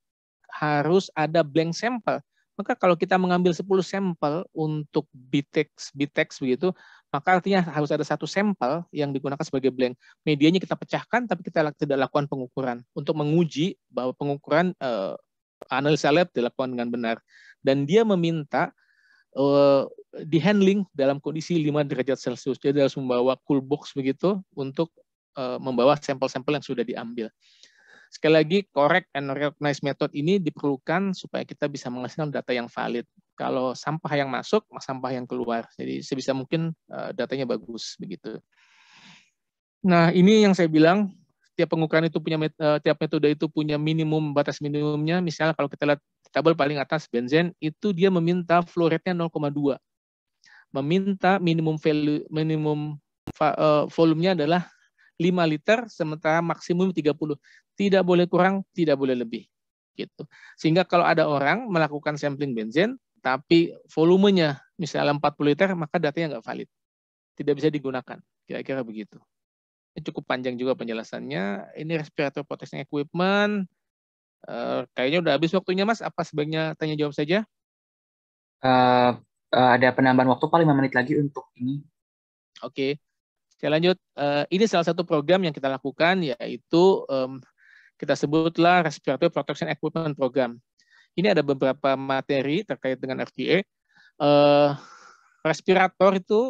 harus ada blank sample maka kalau kita mengambil 10 sampel untuk bitex bitex begitu, maka artinya harus ada satu sampel yang digunakan sebagai blank. Medianya kita pecahkan, tapi kita tidak lakukan pengukuran untuk menguji bahwa pengukuran uh, analisa lab dilakukan dengan benar. Dan dia meminta eh, di handling dalam kondisi 5 derajat Celcius. Jadi harus membawa cool box begitu untuk eh, membawa sampel-sampel yang sudah diambil. Sekali lagi, correct and recognize method ini diperlukan supaya kita bisa menghasilkan data yang valid. Kalau sampah yang masuk, sampah yang keluar. Jadi sebisa mungkin eh, datanya bagus begitu. Nah, ini yang saya bilang tiap pengukuran itu punya eh, tiap metode itu punya minimum batas minimumnya. Misalnya kalau kita lihat tabel paling atas benzen itu dia meminta flow rate-nya 0,2. Meminta minimum value minimum volume eh, volumenya adalah 5 liter sementara maksimum 30. Tidak boleh kurang, tidak boleh lebih. gitu. Sehingga kalau ada orang melakukan sampling benzen, tapi volumenya misalnya 40 liter, maka datanya nggak valid. Tidak bisa digunakan. Kira-kira begitu. Ini cukup panjang juga penjelasannya. Ini respirator protection equipment. Uh, kayaknya udah habis waktunya, Mas. Apa sebaiknya tanya jawab saja? Uh, uh, ada penambahan waktu paling 5 menit lagi untuk ini. Oke. Okay. Saya lanjut. Uh, ini salah satu program yang kita lakukan yaitu um, kita sebutlah Respiratory Protection Equipment Program. Ini ada beberapa materi terkait dengan FDA. Eh, respirator itu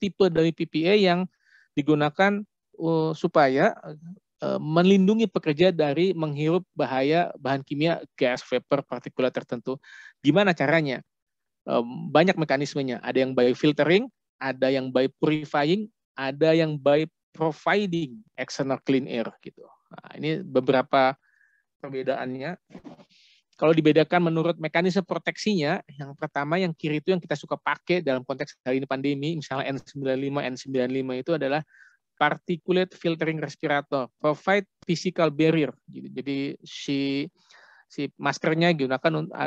tipe dari PPA yang digunakan eh, supaya eh, melindungi pekerja dari menghirup bahaya bahan kimia, gas, vapor, partikulat tertentu. Gimana caranya? banyak mekanismenya. Ada yang by filtering, ada yang by purifying, ada yang by providing external clean air gitu. Nah, ini beberapa perbedaannya. Kalau dibedakan menurut mekanisme proteksinya, yang pertama yang kiri itu yang kita suka pakai dalam konteks hari ini pandemi, misalnya N95, N95 itu adalah particulate filtering respirator, provide physical barrier. Gitu. Jadi, si si maskernya digunakan e,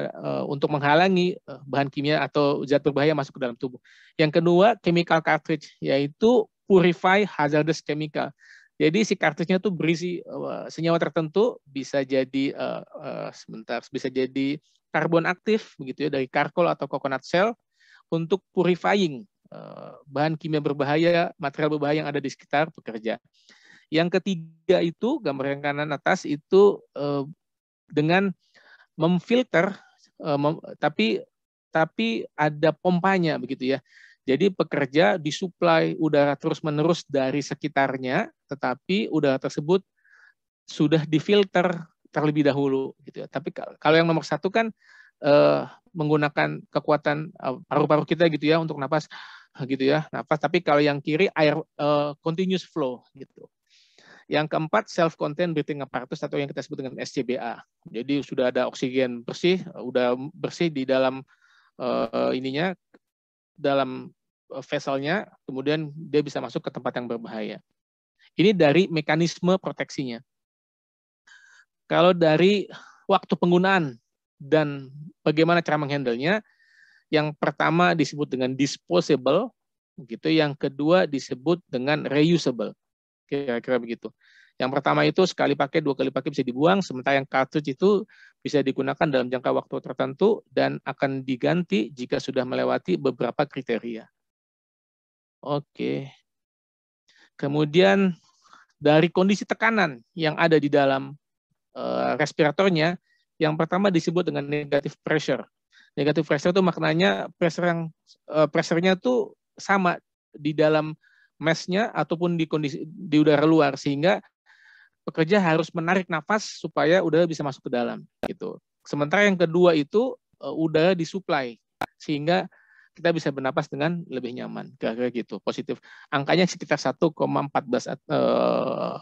untuk menghalangi e, bahan kimia atau zat berbahaya masuk ke dalam tubuh. Yang kedua, chemical cartridge, yaitu purify hazardous chemical. Jadi si kartusnya tuh berisi uh, senyawa tertentu, bisa jadi uh, uh, sebentar, bisa jadi karbon aktif begitu ya dari karkol atau coconut cell untuk purifying uh, bahan kimia berbahaya, material berbahaya yang ada di sekitar pekerja. Yang ketiga itu gambar yang kanan atas itu uh, dengan memfilter, uh, mem tapi tapi ada pompanya begitu ya. Jadi pekerja disuplai udara terus-menerus dari sekitarnya, tetapi udara tersebut sudah difilter terlebih dahulu gitu ya. Tapi kalau yang nomor satu kan eh, menggunakan kekuatan eh, paru-paru eh, kita gitu ya untuk nafas, gitu ya, nafas. Tapi kalau yang kiri air eh, continuous flow gitu. Yang keempat self-contained breathing apparatus atau yang kita sebut dengan SCBA. Jadi sudah ada oksigen bersih, eh, udah bersih di dalam eh, ininya dalam Eh, vesselnya, kemudian dia bisa masuk ke tempat yang berbahaya. Ini dari mekanisme proteksinya. Kalau dari waktu penggunaan dan bagaimana cara menghandlenya, yang pertama disebut dengan disposable, gitu. Yang kedua disebut dengan reusable, kira-kira begitu. Yang pertama itu sekali pakai, dua kali pakai bisa dibuang, sementara yang cartridge itu bisa digunakan dalam jangka waktu tertentu dan akan diganti jika sudah melewati beberapa kriteria. Oke. Kemudian dari kondisi tekanan yang ada di dalam eh, respiratornya, yang pertama disebut dengan negatif pressure. Negatif pressure itu maknanya pressure yang eh, pressurenya itu sama di dalam mesnya ataupun di kondisi di udara luar sehingga pekerja harus menarik nafas supaya udara bisa masuk ke dalam gitu. Sementara yang kedua itu eh, udara disuplai sehingga kita bisa bernapas dengan lebih nyaman. Kira-kira gitu, positif. Angkanya sekitar 1,14 eh,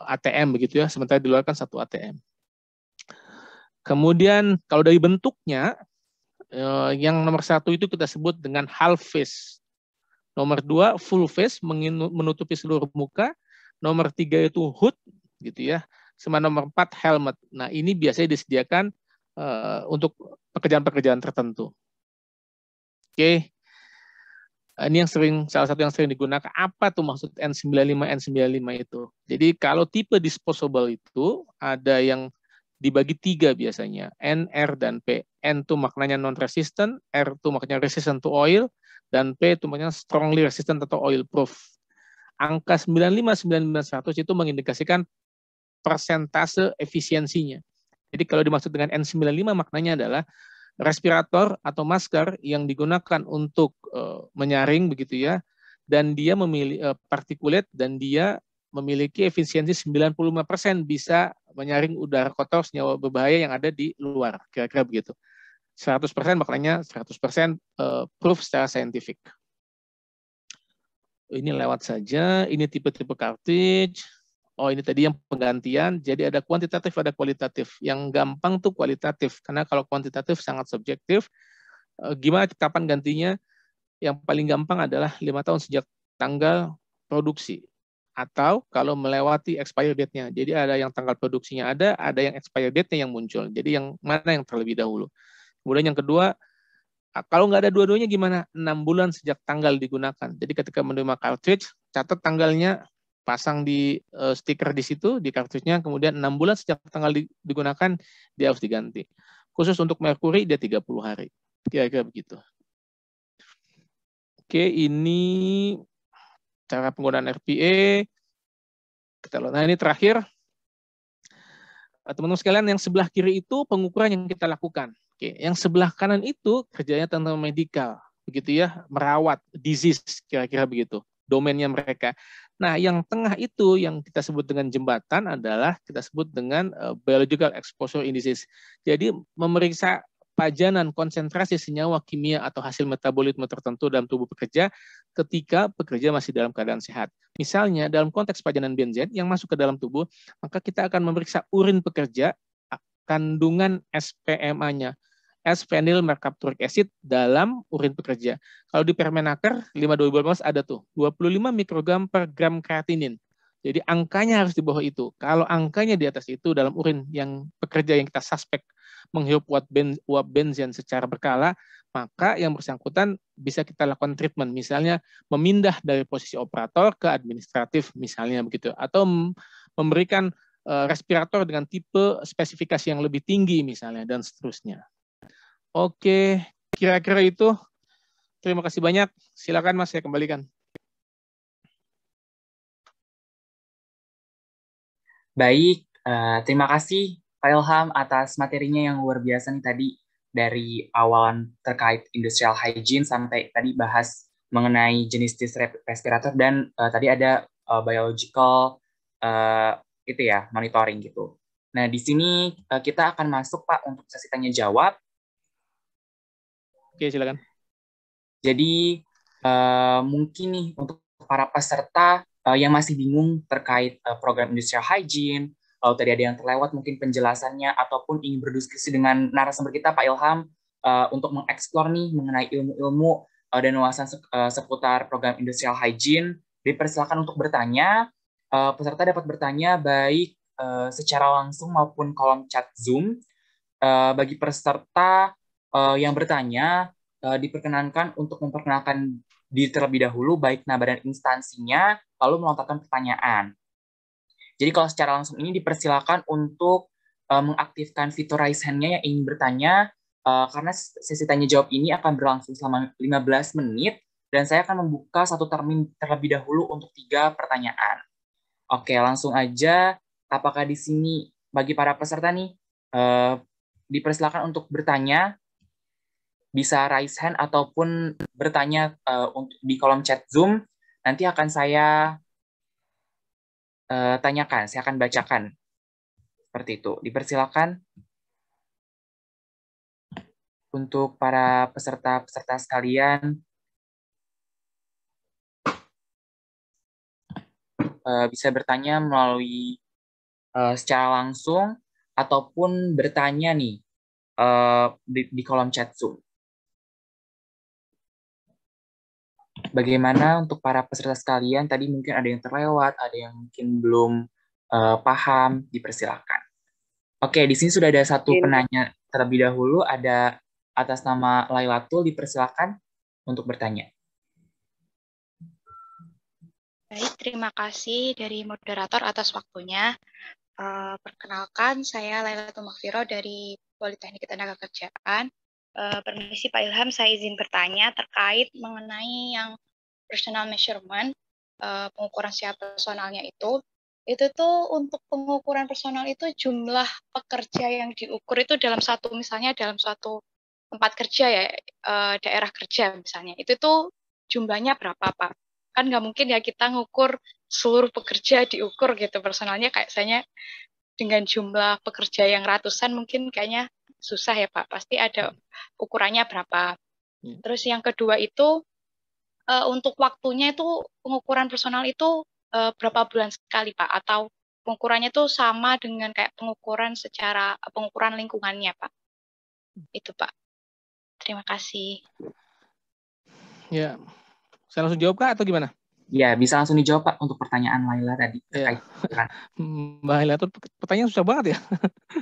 ATM begitu ya, sementara di luar kan 1 ATM. Kemudian kalau dari bentuknya, eh, yang nomor satu itu kita sebut dengan half face. Nomor dua full face menutupi seluruh muka. Nomor tiga itu hood gitu ya. Sama nomor empat helmet. Nah ini biasanya disediakan eh, untuk pekerjaan-pekerjaan tertentu. Oke, okay. Eh, ini yang sering salah satu yang sering digunakan apa tuh maksud N95 N95 itu. Jadi kalau tipe disposable itu ada yang dibagi tiga biasanya N, R, dan P. N tuh maknanya non resistant, R tuh maknanya resistant to oil, dan P tuh maknanya strongly resistant atau oil proof. Angka 95, 9900 100 itu mengindikasikan persentase efisiensinya. Jadi kalau dimaksud dengan N95 maknanya adalah respirator atau masker yang digunakan untuk uh, menyaring begitu ya dan dia memiliki uh, eh, partikulat dan dia memiliki efisiensi 95% bisa menyaring udara kotor senyawa berbahaya yang ada di luar kira-kira begitu 100% maknanya 100% uh, eh, proof secara saintifik ini lewat saja ini tipe-tipe cartridge oh ini tadi yang penggantian, jadi ada kuantitatif, ada kualitatif. Yang gampang tuh kualitatif, karena kalau kuantitatif sangat subjektif. Eh, gimana kapan gantinya? Yang paling gampang adalah lima tahun sejak tanggal produksi atau kalau melewati expired date-nya. Jadi ada yang tanggal produksinya ada, ada yang expired date-nya yang muncul. Jadi yang mana yang terlebih dahulu. Kemudian yang kedua, kalau nggak ada dua-duanya gimana? Enam bulan sejak tanggal digunakan. Jadi ketika menerima cartridge, catat tanggalnya pasang di uh, stiker di situ di kartusnya kemudian enam bulan sejak tanggal digunakan dia harus diganti khusus untuk merkuri dia 30 hari kira-kira begitu oke ini cara penggunaan RPA kita lihat nah ini terakhir eh, teman-teman sekalian yang sebelah kiri itu pengukuran yang kita lakukan oke yang sebelah kanan itu kerjanya tentang medikal begitu ya merawat disease kira-kira begitu domainnya mereka Nah, yang tengah itu yang kita sebut dengan jembatan adalah kita sebut dengan eh, biological exposure indices. Jadi memeriksa pajanan konsentrasi senyawa kimia atau hasil metabolisme tertentu dalam tubuh pekerja ketika pekerja masih dalam keadaan sehat. Misalnya dalam konteks pajanan benzen yang masuk ke dalam tubuh, maka kita akan memeriksa urin pekerja kandungan SPMA-nya as phenyl mercaptoric acid dalam urin pekerja. Kalau di Permenaker 5 ada tuh 25 mikrogram per gram kreatinin. Jadi angkanya harus di bawah itu. Kalau angkanya di atas itu dalam urin yang pekerja yang kita suspek menghirup uap, benzen, benzen secara berkala, maka yang bersangkutan bisa kita lakukan treatment. Misalnya memindah dari posisi operator ke administratif misalnya begitu. Atau memberikan eh, respirator dengan tipe spesifikasi yang lebih tinggi misalnya dan seterusnya. Oke, kira-kira itu. Terima kasih banyak. Silakan Mas, saya kembalikan. Baik, uh, terima kasih Pak Ilham atas materinya yang luar biasa nih tadi dari awalan terkait industrial hygiene sampai tadi bahas mengenai jenis-jenis respirator dan uh, tadi ada uh, biological uh, itu ya monitoring gitu. Nah di sini uh, kita akan masuk Pak untuk sesi tanya jawab Oke, silakan. Jadi uh, mungkin nih untuk para peserta uh, yang masih bingung terkait uh, program industrial hygiene, kalau tadi ada yang terlewat mungkin penjelasannya ataupun ingin berdiskusi dengan narasumber kita Pak Ilham uh, untuk mengeksplor nih mengenai ilmu-ilmu uh, dan wawasan se uh, seputar program industrial hygiene, dipersilakan untuk bertanya. Uh, peserta dapat bertanya baik uh, secara langsung maupun kolom chat Zoom. Uh, bagi peserta uh, yang bertanya uh, diperkenankan untuk memperkenalkan diri terlebih dahulu baik nama dan instansinya, lalu melontarkan pertanyaan. Jadi kalau secara langsung ini dipersilakan untuk uh, mengaktifkan fitur raise hand-nya yang ingin bertanya, uh, karena sesi tanya-jawab ini akan berlangsung selama 15 menit, dan saya akan membuka satu termin terlebih dahulu untuk tiga pertanyaan. Oke, langsung aja. Apakah di sini bagi para peserta nih uh, dipersilakan untuk bertanya bisa raise hand ataupun bertanya uh, di kolom chat Zoom. Nanti akan saya uh, tanyakan, saya akan bacakan. Seperti itu. Dipersilakan untuk para peserta-peserta sekalian eh, bisa bertanya melalui secara langsung ataupun bertanya nih di kolom chat Zoom. bagaimana untuk para peserta sekalian tadi mungkin ada yang terlewat, ada yang mungkin belum uh, paham, dipersilakan. Oke, di sini sudah ada satu Ini. penanya terlebih dahulu ada atas nama Lailatul dipersilakan untuk bertanya. Baik, terima kasih dari moderator atas waktunya. Uh, perkenalkan, saya Lailatul Makfiro dari Politeknik Tenaga Kerjaan. Eh, permisi Pak Ilham, saya izin bertanya terkait mengenai yang personal measurement, uh, pengukuran siapa personalnya itu. Itu tuh untuk pengukuran personal itu jumlah pekerja yang diukur itu dalam satu misalnya dalam suatu tempat kerja ya, uh, daerah kerja misalnya. Itu tuh jumlahnya berapa Pak? Kan nggak mungkin ya kita ngukur seluruh pekerja diukur gitu personalnya kayak saya dengan jumlah pekerja yang ratusan mungkin kayaknya susah ya Pak. Pasti ada hmm. ukurannya berapa. Hmm. Terus yang kedua itu eh, untuk waktunya itu pengukuran personal itu eh, berapa bulan sekali Pak atau pengukurannya itu sama dengan kayak pengukuran secara eh, pengukuran lingkungannya Pak. Itu Pak. Terima kasih. Ya. Saya langsung jawab Kak atau gimana? Ya, bisa langsung dijawab Pak untuk pertanyaan Laila tadi. Ya. Mbak Laila tuh pertanyaan susah banget ya.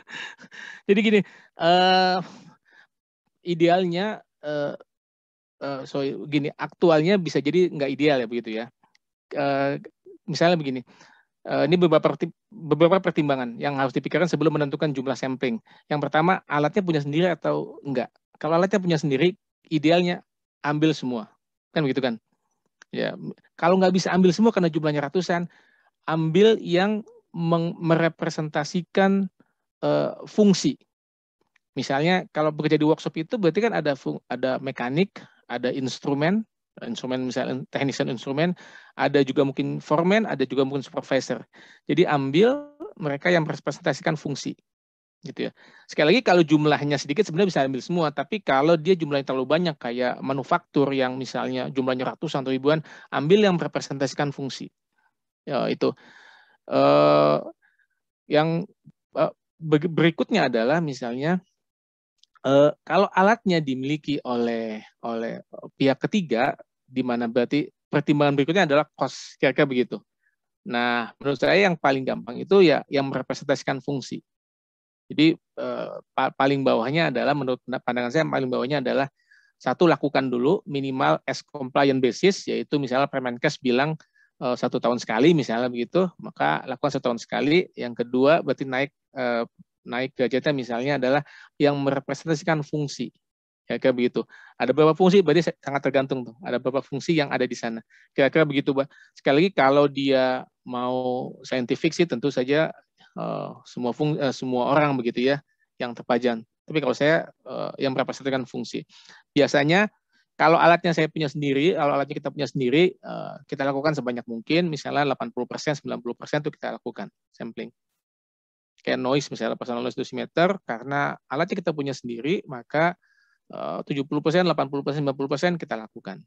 Jadi gini, uh, idealnya uh, eh, uh, eh, so gini, aktualnya bisa jadi nggak ideal ya begitu ya. Uh, misalnya begini, uh, ini beberapa beberapa pertimbangan yang harus dipikirkan sebelum menentukan jumlah sampling. Yang pertama, alatnya punya sendiri atau enggak. Kalau alatnya punya sendiri, idealnya ambil semua. Kan begitu kan? Ya, kalau nggak bisa ambil semua karena jumlahnya ratusan, ambil yang merepresentasikan uh, fungsi. Misalnya kalau bekerja di workshop itu berarti kan ada ada mekanik, ada instrumen, instrumen misalnya dan instrumen, ada juga mungkin foreman, ada juga mungkin supervisor. Jadi ambil mereka yang merepresentasikan fungsi gitu ya. Sekali lagi kalau jumlahnya sedikit sebenarnya bisa ambil semua, tapi kalau dia jumlahnya terlalu banyak kayak manufaktur yang misalnya jumlahnya ratusan atau ribuan, ambil yang merepresentasikan fungsi. Ya, itu. Eh, yang eh, berikutnya adalah misalnya eh, kalau alatnya dimiliki oleh oleh pihak ketiga, di mana berarti pertimbangan berikutnya adalah cost kira-kira begitu. Nah, menurut saya yang paling gampang itu ya yang merepresentasikan fungsi jadi eh, paling bawahnya adalah menurut pandangan saya paling bawahnya adalah satu lakukan dulu minimal as compliant basis yaitu misalnya Permenkes bilang eh, satu tahun sekali misalnya begitu maka lakukan satu tahun sekali. Yang kedua berarti naik eh, naik derajatnya misalnya adalah yang merepresentasikan fungsi ya kayak begitu. Ada beberapa fungsi berarti sangat tergantung tuh. Ada beberapa fungsi yang ada di sana. Kira-kira begitu, Pak. Sekali lagi kalau dia mau scientific sih tentu saja Eh, semua fung uh, semua orang begitu ya yang terpajan. Tapi kalau saya uh, yang merepresentasikan fungsi. Biasanya kalau alatnya saya punya sendiri, kalau alatnya kita punya sendiri, uh, kita lakukan sebanyak mungkin, misalnya 80%, 90% itu kita lakukan sampling. Kayak noise misalnya, personal noise dosimeter, karena alatnya kita punya sendiri, maka uh, 70%, 80%, 90% kita lakukan.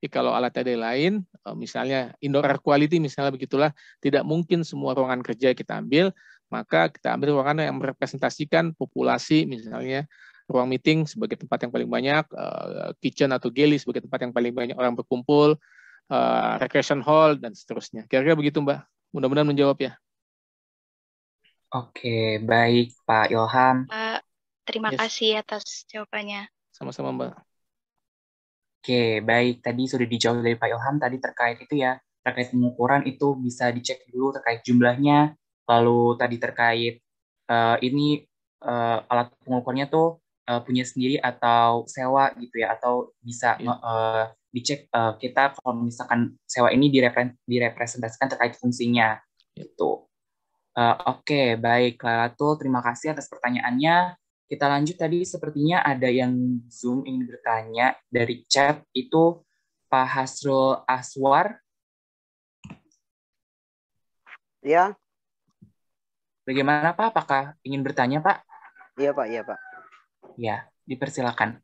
Tapi kalau alat TD lain, eh, misalnya indoor air quality misalnya begitulah, tidak mungkin semua ruangan kerja kita ambil, maka kita ambil ruangan yang merepresentasikan populasi misalnya ruang meeting sebagai tempat yang paling banyak, eh, kitchen atau galley sebagai tempat yang paling banyak orang berkumpul, eh, recreation hall dan seterusnya. Kira-kira begitu Mbak. Mudah-mudahan menjawab ya. Oke, baik Pak Ilham. Uh, terima yes. kasih atas jawabannya. Sama-sama Mbak. Oke, baik. Tadi sudah dijawab dari Pak Ilham tadi terkait itu ya, terkait pengukuran itu bisa dicek dulu terkait jumlahnya, lalu tadi terkait uh, ini uh, alat pengukurnya tuh uh, punya sendiri atau sewa gitu ya, atau bisa yeah. Iya. uh, dicek uh, kita kalau misalkan sewa ini direpre direpresentasikan terkait fungsinya iya. gitu. Uh, Oke, okay, baik Lalu terima kasih atas pertanyaannya. Kita lanjut tadi sepertinya ada yang Zoom ingin bertanya dari chat itu Pak Hasrul Aswar. Ya. Bagaimana Pak? Apakah ingin bertanya Pak? Iya Pak, iya Pak. Ya, dipersilakan.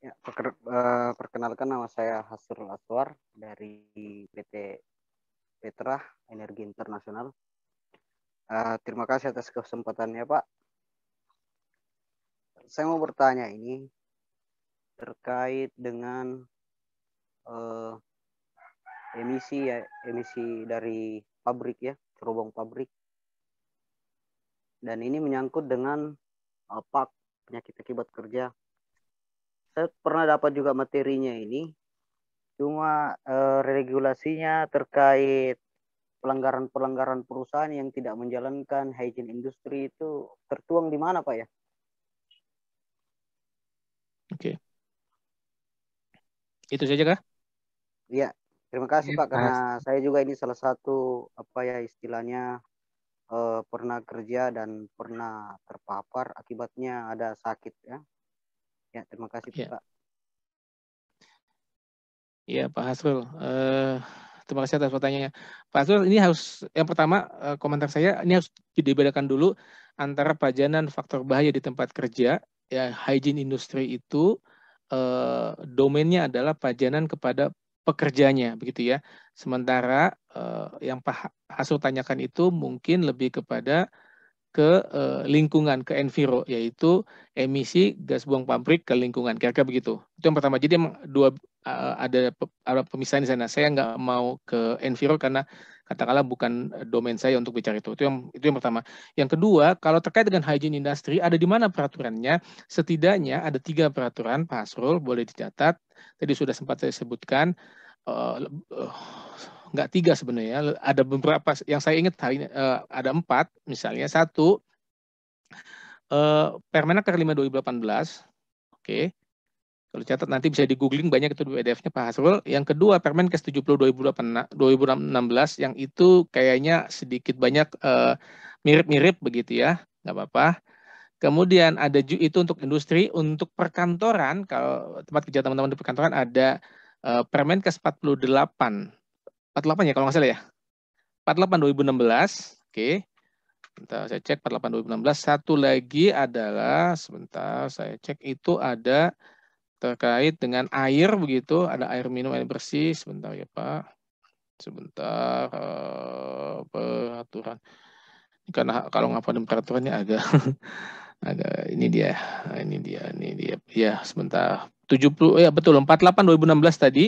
Ya, eh, perkenalkan nama saya Hasrul Aswar dari PT Petra Energi Internasional. Uh, terima kasih atas kesempatannya Pak saya mau bertanya ini terkait dengan uh, emisi ya emisi dari pabrik ya cerobong pabrik dan ini menyangkut dengan uh, penyakit akibat kerja saya pernah dapat juga materinya ini cuma uh, regulasinya terkait pelanggaran-pelanggaran perusahaan yang tidak menjalankan hygiene industri itu tertuang di mana pak ya Oke. Okay. Itu saja kah? Iya. Terima kasih ya, Pak karena mas. saya juga ini salah satu apa ya istilahnya eh, pernah kerja dan pernah terpapar akibatnya ada sakit ya. Ya, terima kasih ya. Pak. Iya, Pak Hasrul. Eh, terima kasih atas pertanyaannya. Pak Hasrul, ini harus yang pertama eh, komentar saya ini harus dibedakan dulu antara pajanan faktor bahaya di tempat kerja ya hygiene industri itu eh, domainnya adalah pajanan kepada pekerjanya begitu ya. Sementara eh, yang Pak Hasul tanyakan itu mungkin lebih kepada ke eh, lingkungan ke enviro yaitu emisi gas buang pabrik ke lingkungan kira-kira begitu. Itu yang pertama. Jadi emang dua eh, ada ada pemisahan di sana. Saya nggak mau ke enviro karena katakanlah bukan eh, domain saya untuk bicara itu. Itu yang itu yang pertama. Yang kedua, kalau terkait dengan hygiene industri, ada di mana peraturannya? Setidaknya ada tiga peraturan Hasrul, boleh dicatat. Tadi sudah sempat saya sebutkan uh, uh, tiga sebenarnya. Ada beberapa yang saya ingat hari ini, uh, ada empat misalnya satu uh, Permenaker 5 2018 oke okay, kalau catat nanti bisa digugling banyak itu PDF-nya Pak Hasrul. Yang kedua Permenkes 70 belas yang itu kayaknya sedikit banyak eh, mirip-mirip uh, begitu ya, nggak apa-apa. Kemudian ada itu untuk industri, untuk perkantoran kalau tempat kerja teman-teman di perkantoran ada eh, Permenkes 48 48 ya kalau nggak salah ya. 48 2016, oke. Okay. Bentar saya cek 48 2016. Satu lagi adalah sebentar saya cek itu ada terkait dengan air begitu ada air minum air bersih sebentar ya Pak sebentar uh, peraturan karena kalau ngapalin peraturannya agak agak ini dia nah, ini dia ini dia ya sebentar 70 ya betul 48 2016 tadi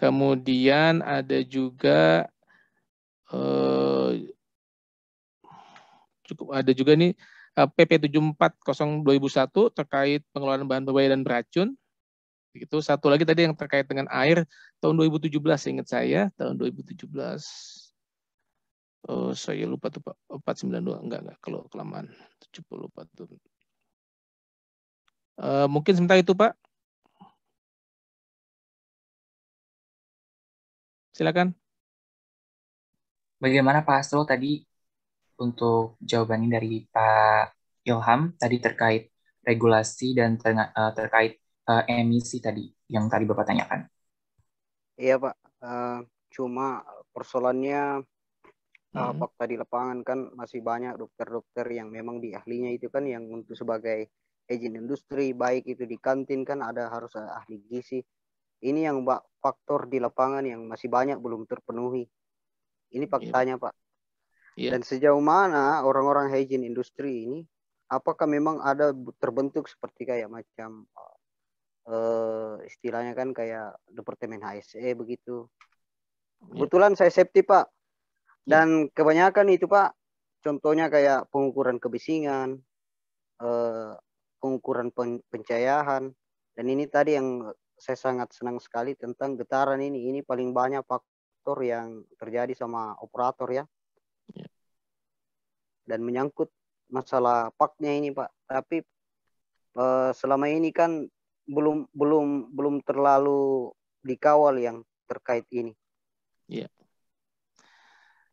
kemudian ada juga eh, cukup ada juga nih PP 740 2001 terkait pengelolaan bahan berbahaya dan beracun itu satu lagi tadi yang terkait dengan air tahun 2017 ingat saya tahun 2017 Oh, saya lupa tuh Pak. 492 enggak enggak kalau kelamaan. 70 Pak tuh. Uh, mungkin sementara itu Pak. Silakan. Bagaimana Pak Astro tadi untuk jawabannya dari Pak Ilham tadi terkait regulasi dan eh, terkait uh, emisi tadi yang tadi Bapak tanyakan. Iya Pak, uh, cuma persoalannya uh, fakta di lapangan kan masih banyak dokter-dokter yang memang di ahlinya itu kan yang untuk sebagai agent industri baik itu di kantin kan ada harus ahli gizi ini yang Pak, faktor di lapangan yang masih banyak belum terpenuhi ini iya. faktanya yeah. Pak yeah. dan sejauh mana orang-orang hygiene industri ini apakah memang ada terbentuk seperti kayak macam uh, istilahnya kan kayak Departemen HSE begitu. Iya. Kebetulan saya safety Pak. Iya. Dan kebanyakan itu Pak, contohnya kayak pengukuran kebisingan, uh, pengukuran pen pencahayaan, dan ini tadi yang saya sangat senang sekali tentang getaran ini. Ini paling banyak faktor yang terjadi sama operator ya. Iya. Dan menyangkut masalah paknya ini Pak. Tapi uh, selama ini kan belum belum belum terlalu dikawal yang terkait ini. Iya.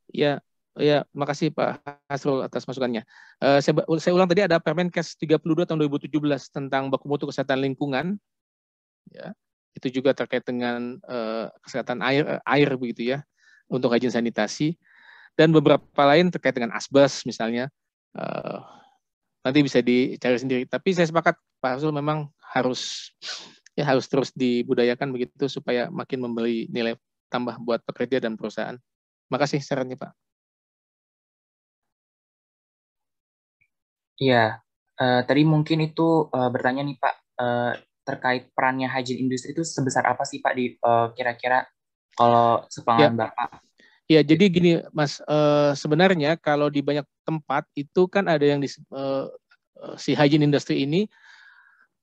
Iya, ya makasih Pak Hasrul atas masukannya. Uh, saya, saya ulang tadi ada Permenkes 32 tahun 2017 tentang baku mutu kesehatan lingkungan. Ya. Itu juga terkait dengan uh, kesehatan air eh, air begitu ya untuk hajin sanitasi dan beberapa lain terkait dengan asbes misalnya. Uh, nanti bisa dicari sendiri. Tapi saya sepakat Pak Hasrul memang harus ya harus terus dibudayakan begitu supaya makin membeli nilai tambah buat pekerja dan perusahaan. Makasih sarannya Pak. Iya, uh, tadi mungkin itu uh, bertanya nih Pak uh, terkait perannya hajin industri itu sebesar apa sih Pak di kira kira-kira kalau sepanjang ya. Bapak? Ya, jadi gini Mas, sebenarnya kalau di banyak tempat itu kan ada yang di, si hajin industri ini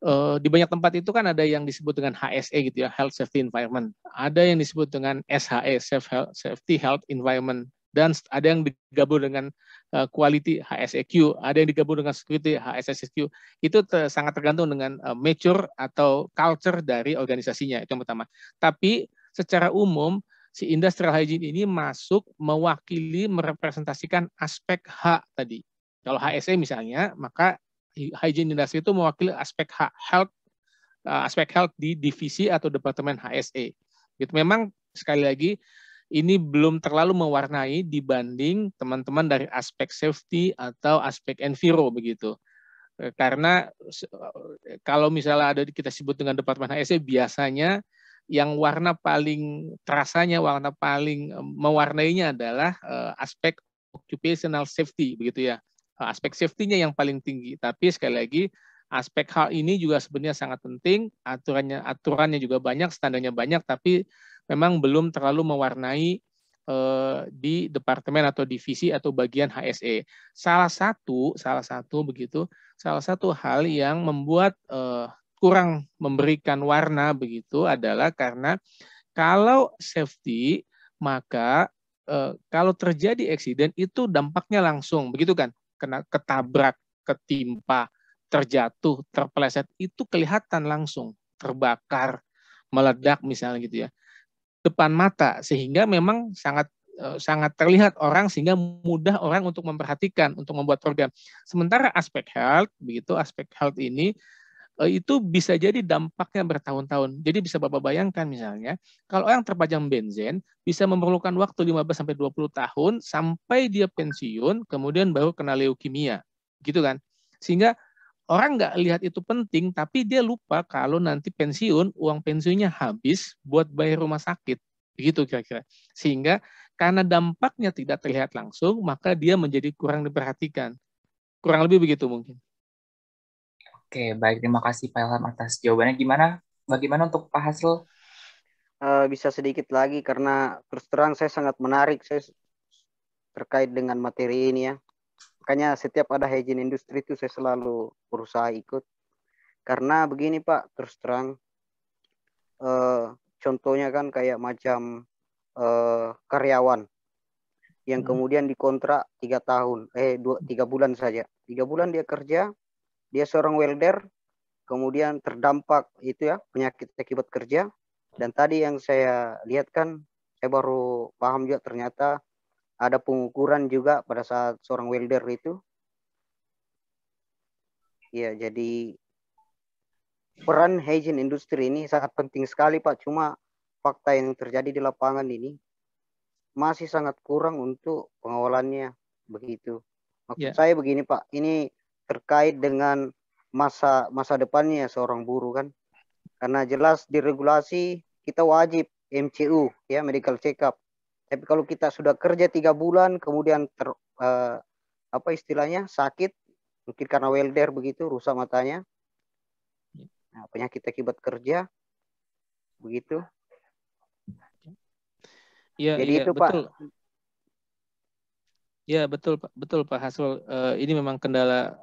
uh, di banyak tempat itu kan ada yang disebut dengan HSE gitu ya, Health Safety Environment. Ada yang disebut dengan SHE, Safe Health, Safety Health Environment. Dan ada yang digabung dengan uh, quality HSEQ, ada yang digabung dengan security HSSQ. Itu ter sangat tergantung dengan uh, mature atau culture dari organisasinya, itu yang pertama. Tapi secara umum, si industrial hygiene ini masuk mewakili merepresentasikan aspek H tadi. Kalau HSE misalnya, maka hygiene industry itu mewakili aspek health eh, aspek health di divisi atau departemen HSE. Gitu. Memang sekali lagi ini belum terlalu mewarnai dibanding teman-teman dari aspek safety atau aspek enviro begitu. Eh, karena eh, kalau misalnya ada kita sebut dengan departemen HSE biasanya yang warna paling terasanya warna paling mewarnainya adalah aspek occupational safety begitu ya Eh, aspek safety-nya yang paling tinggi. Tapi sekali lagi aspek hal ini juga sebenarnya sangat penting. Aturannya aturannya juga banyak, standarnya banyak, tapi memang belum terlalu mewarnai eh, di departemen atau divisi atau bagian HSE. Salah satu, salah satu begitu, salah satu hal yang membuat uh, kurang memberikan warna begitu adalah karena kalau safety maka uh, kalau terjadi eksiden itu dampaknya langsung begitu kan kena ketabrak, ketimpa, terjatuh, terpeleset itu kelihatan langsung, terbakar, meledak misalnya gitu ya. Depan mata sehingga memang sangat eh, sangat terlihat orang sehingga mudah orang untuk memperhatikan untuk membuat program. Sementara aspek health begitu aspek health ini Eh, itu bisa jadi dampaknya bertahun-tahun. Jadi bisa Bapak bayangkan misalnya, kalau orang terpajang benzen bisa memerlukan waktu 15 20 tahun sampai dia pensiun kemudian baru kena leukemia. Gitu kan. Sehingga orang nggak lihat itu penting tapi dia lupa kalau nanti pensiun uang pensiunnya habis buat bayar rumah sakit. Begitu kira-kira. Sehingga karena dampaknya tidak terlihat langsung, maka dia menjadi kurang diperhatikan. Kurang lebih begitu mungkin. Oke, baik. Terima kasih Pak Ilham atas jawabannya. Gimana? Bagaimana untuk Pak Hasil? Uh, eh, bisa sedikit lagi karena terus terang saya sangat menarik saya terkait dengan materi ini ya. Makanya setiap ada hygiene industri itu saya selalu berusaha ikut. Karena begini Pak, terus terang uh, contohnya kan kayak macam uh, karyawan yang hmm. kemudian dikontrak tiga tahun eh dua tiga bulan saja tiga bulan dia kerja dia seorang welder, kemudian terdampak itu ya penyakit akibat kerja. Dan tadi yang saya lihat kan, saya baru paham juga ternyata ada pengukuran juga pada saat seorang welder itu. Ya, jadi peran hygiene industri ini sangat penting sekali Pak. Cuma fakta yang terjadi di lapangan ini masih sangat kurang untuk pengawalannya begitu. Maksud yeah. saya begini Pak, ini terkait dengan masa masa depannya seorang buruh kan. Karena jelas di regulasi kita wajib MCU ya medical check up. Tapi kalau kita sudah kerja tiga bulan kemudian ter, eh, apa istilahnya sakit mungkin karena welder begitu rusak matanya. Nah, penyakit akibat kerja begitu. Ya, Jadi ya, itu betul. Pak Ya betul Pak, betul Pak Hasrul. Eh, ini memang kendala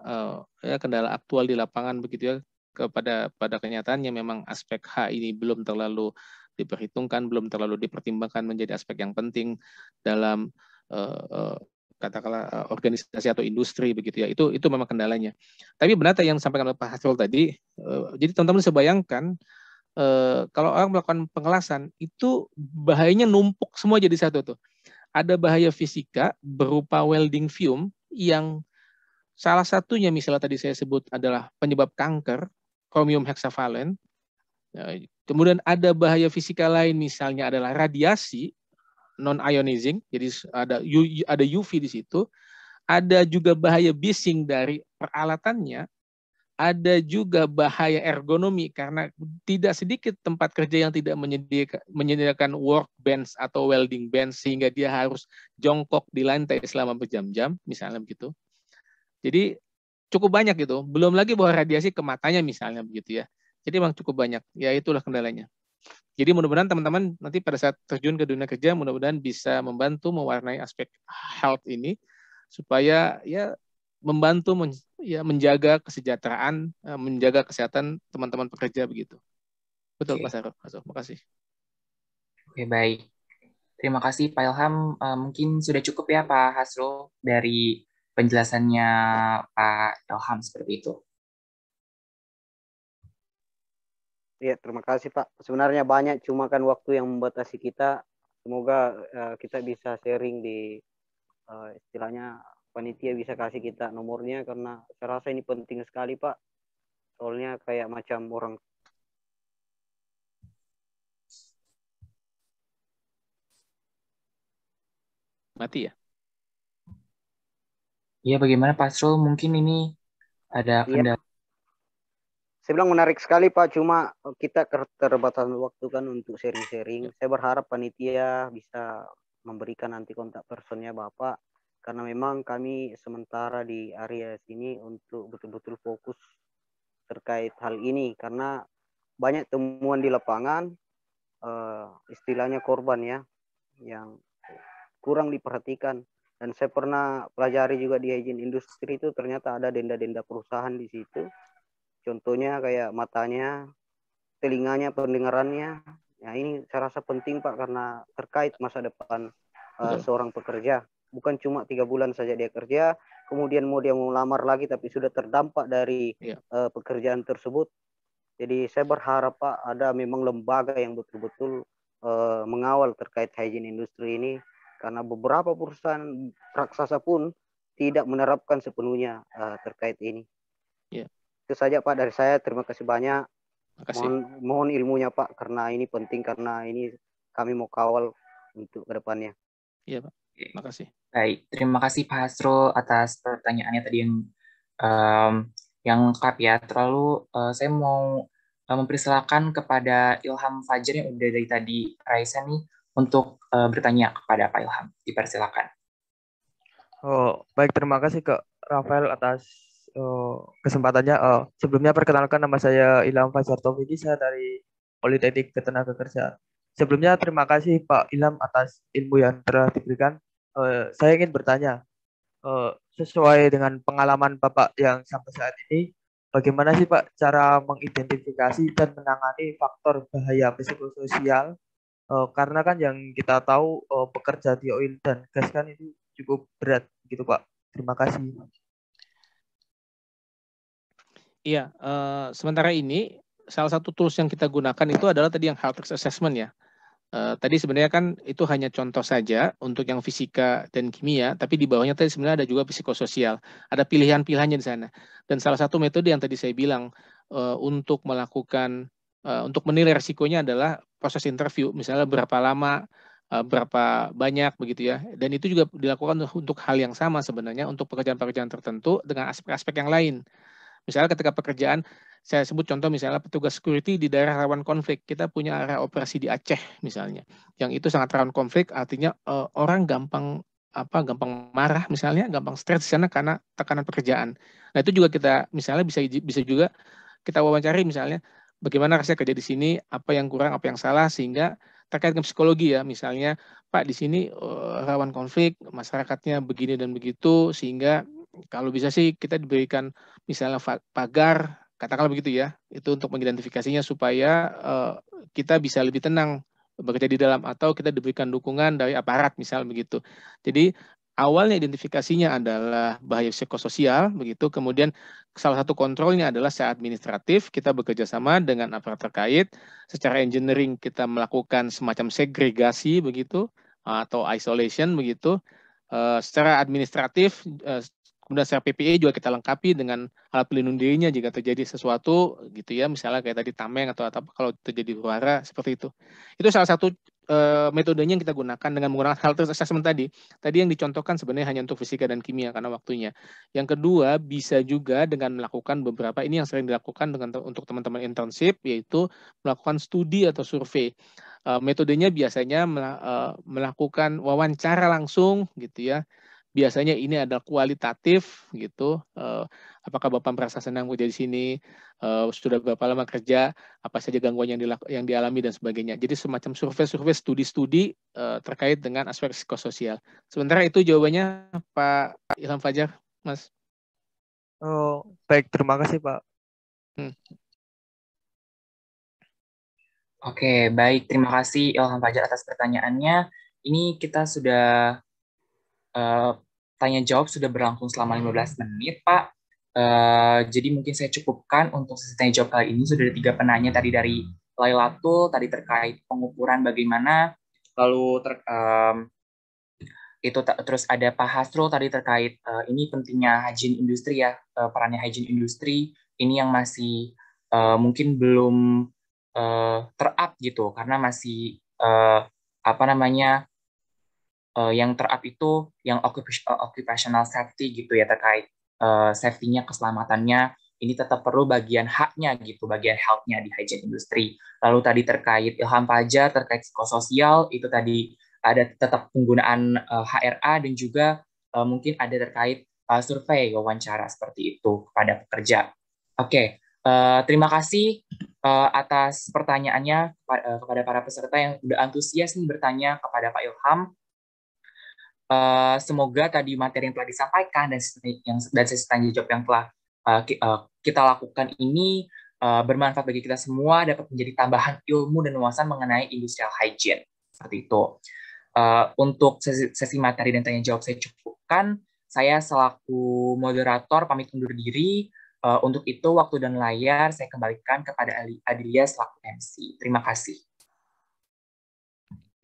eh, ya kendala aktual di lapangan begitu ya kepada pada kenyataannya memang aspek H ini belum terlalu diperhitungkan, belum terlalu dipertimbangkan menjadi aspek yang penting dalam uh, katakanlah organisasi atau industri begitu ya. Itu itu memang kendalanya. Tapi benar yang disampaikan oleh Pak Hasrul tadi, uh, jadi teman-teman bayangkan uh, kalau orang melakukan pengelasan itu bahayanya numpuk semua jadi satu tuh ada bahaya fisika berupa welding fume yang salah satunya misalnya tadi saya sebut adalah penyebab kanker, chromium hexavalent. Eh, kemudian ada bahaya fisika lain misalnya adalah radiasi non ionizing, jadi ada UV di situ. Ada juga bahaya bising dari peralatannya ada juga bahaya ergonomi karena tidak sedikit tempat kerja yang tidak menyediakan, menyediakan workbench atau welding bench sehingga dia harus jongkok di lantai selama berjam-jam misalnya begitu. Jadi cukup banyak gitu. Belum lagi bahwa radiasi ke matanya misalnya begitu ya. Jadi memang cukup banyak. Ya itulah kendalanya. Jadi mudah-mudahan teman-teman nanti pada saat terjun ke dunia kerja mudah-mudahan bisa membantu mewarnai aspek health ini supaya ya membantu ya menjaga kesejahteraan, eh, menjaga kesehatan teman-teman pekerja begitu. Betul, Oke. Mas Arif. Mas makasih. Oke, baik. Terima kasih Pak Ilham. Eh, mungkin sudah cukup ya Pak Hasro dari penjelasannya Pak Ilham seperti itu. Ya terima kasih Pak. Sebenarnya banyak, cuma kan waktu yang membatasi kita. Semoga uh, kita bisa sharing di uh, istilahnya panitia bisa kasih kita nomornya karena saya rasa ini penting sekali Pak. Soalnya kayak macam orang mati ya? Iya, bagaimana Pak Sro Mungkin ini ada iya. kendala. Ya. Saya bilang menarik sekali Pak, cuma kita keterbatasan waktu kan untuk sharing-sharing. Iya. Saya berharap panitia bisa memberikan nanti kontak personnya Bapak karena memang kami sementara di area sini untuk betul-betul fokus terkait hal ini karena banyak temuan di lapangan uh, istilahnya korban ya yang kurang diperhatikan dan saya pernah pelajari juga di izin industri itu ternyata ada denda-denda perusahaan di situ contohnya kayak matanya telinganya pendengarannya ya ini saya rasa penting pak karena terkait masa depan uh, seorang pekerja bukan cuma tiga bulan saja dia kerja kemudian mau dia mau lamar lagi tapi sudah terdampak dari ya. uh, pekerjaan tersebut jadi saya berharap Pak ada memang lembaga yang betul-betul uh, mengawal terkait hygiene industri ini karena beberapa perusahaan raksasa pun tidak menerapkan sepenuhnya uh, terkait ini. Ya. Itu saja Pak dari saya. Terima kasih banyak. Kasih. Mohon, mohon ilmunya Pak karena ini penting karena ini kami mau kawal untuk kedepannya. Iya Pak. Terima kasih. Baik, terima kasih Pak Hasro atas pertanyaannya tadi yang um, yang lengkap ya. Terlalu uh, saya mau mempersilakan eh, mempersilahkan kepada Ilham Fajar yang udah dari tadi Raisa nih untuk uh, bertanya kepada Pak Ilham. Dipersilakan. Oh, baik terima kasih ke Rafael atas uh, kesempatannya. Uh, sebelumnya perkenalkan nama saya Ilham Fajar Taufiki, saya dari Politeknik Ketenagakerjaan Sebelumnya terima kasih Pak Ilham atas ilmu yang telah diberikan. Uh, saya ingin bertanya, uh, sesuai dengan pengalaman Bapak yang sampai saat ini, bagaimana sih Pak cara mengidentifikasi dan menangani faktor bahaya psikososial? Uh, karena kan yang kita tahu uh, pekerja di oil dan gas kan itu cukup berat gitu Pak. Terima kasih. Iya, uh, sementara ini salah satu tools yang kita gunakan itu adalah tadi yang health risk assessment ya. Eh, tadi sebenarnya kan itu hanya contoh saja untuk yang fisika dan kimia, tapi di bawahnya tadi sebenarnya ada juga psikososial. Ada pilihan-pilihannya di sana. Dan salah satu metode yang tadi saya bilang uh, untuk melakukan, uh, untuk menilai resikonya adalah proses interview. Misalnya berapa lama, uh, berapa banyak begitu ya. Dan itu juga dilakukan untuk hal yang sama sebenarnya untuk pekerjaan-pekerjaan tertentu dengan aspek-aspek yang lain. Misalnya ketika pekerjaan saya sebut contoh misalnya petugas security di daerah rawan konflik. Kita punya area operasi di Aceh misalnya. Yang itu sangat rawan konflik artinya uh, orang gampang apa gampang marah misalnya, gampang stres di sana karena tekanan pekerjaan. Nah, itu juga kita misalnya bisa bisa juga kita wawancari misalnya bagaimana rasanya kerja di sini, apa yang kurang, apa yang salah sehingga terkait dengan psikologi ya misalnya Pak di sini uh, rawan konflik masyarakatnya begini dan begitu sehingga kalau bisa sih kita diberikan misalnya pagar Katakanlah begitu ya, itu untuk mengidentifikasinya supaya uh, kita bisa lebih tenang bekerja di dalam atau kita diberikan dukungan dari aparat misal begitu. Jadi awalnya identifikasinya adalah bahaya psikososial begitu kemudian salah satu kontrolnya adalah secara administratif kita bekerja sama dengan aparat terkait secara engineering kita melakukan semacam segregasi begitu atau isolation begitu uh, secara administratif uh, Kemudian secara PPE juga kita lengkapi dengan alat pelindung dirinya jika terjadi sesuatu gitu ya, misalnya kayak tadi tameng atau apa kalau terjadi suara seperti itu. Itu salah satu e, metodenya yang kita gunakan dengan menggunakan health risk assessment tadi. Tadi yang dicontohkan sebenarnya hanya untuk fisika dan kimia karena waktunya. Yang kedua bisa juga dengan melakukan beberapa ini yang sering dilakukan dengan untuk teman-teman internship yaitu melakukan studi atau survei eh, metodenya biasanya eh, melakukan wawancara langsung gitu ya biasanya ini ada kualitatif gitu. Eh, apakah Bapak merasa senang kerja di sini? Eh, sudah berapa lama kerja? Apa saja gangguan yang, yang dialami dan sebagainya. Jadi semacam survei-survei studi-studi eh, terkait dengan aspek psikososial. Sementara itu jawabannya Pak Ilham Fajar, Mas. Oh, baik, terima kasih Pak. Hmm. Oke, baik. Terima kasih Ilham Fajar atas pertanyaannya. Ini kita sudah Eh, tanya jawab sudah berlangsung selama 15 hmm. menit, Pak. Uh, jadi mungkin saya cukupkan untuk sesi tanya jawab kali ini sudah ada tiga penanya tadi dari Lailatul tadi terkait pengukuran bagaimana, lalu ter, um, itu terus ada Pak Hasrul tadi terkait uh, ini pentingnya hygiene industri ya uh, perannya hygiene industri ini yang masih uh, mungkin belum uh, terap gitu karena masih uh, apa namanya uh, yang terap itu yang eh, occupational safety gitu ya terkait uh, safety-nya keselamatannya ini tetap perlu bagian haknya gitu, bagian health-nya di hygiene industri. Lalu tadi terkait Ilham Fajar, terkait psikososial, itu tadi ada tetap penggunaan uh, HRA dan juga uh, mungkin ada terkait uh, survei wawancara seperti itu kepada pekerja. Oke, okay. uh, terima kasih uh, atas pertanyaannya kepada, uh, kepada para peserta yang sudah antusias nih bertanya kepada Pak Ilham. Uh, semoga tadi materi yang telah disampaikan dan yang dan sesi tanya jawab yang telah uh, ki, uh, kita lakukan ini uh, bermanfaat bagi kita semua dapat menjadi tambahan ilmu dan wawasan mengenai industrial hygiene seperti itu. Uh, untuk sesi, sesi materi dan tanya jawab saya cukupkan. Saya selaku moderator pamit undur diri. Uh, untuk itu waktu dan layar saya kembalikan kepada Adilia selaku MC. Terima kasih.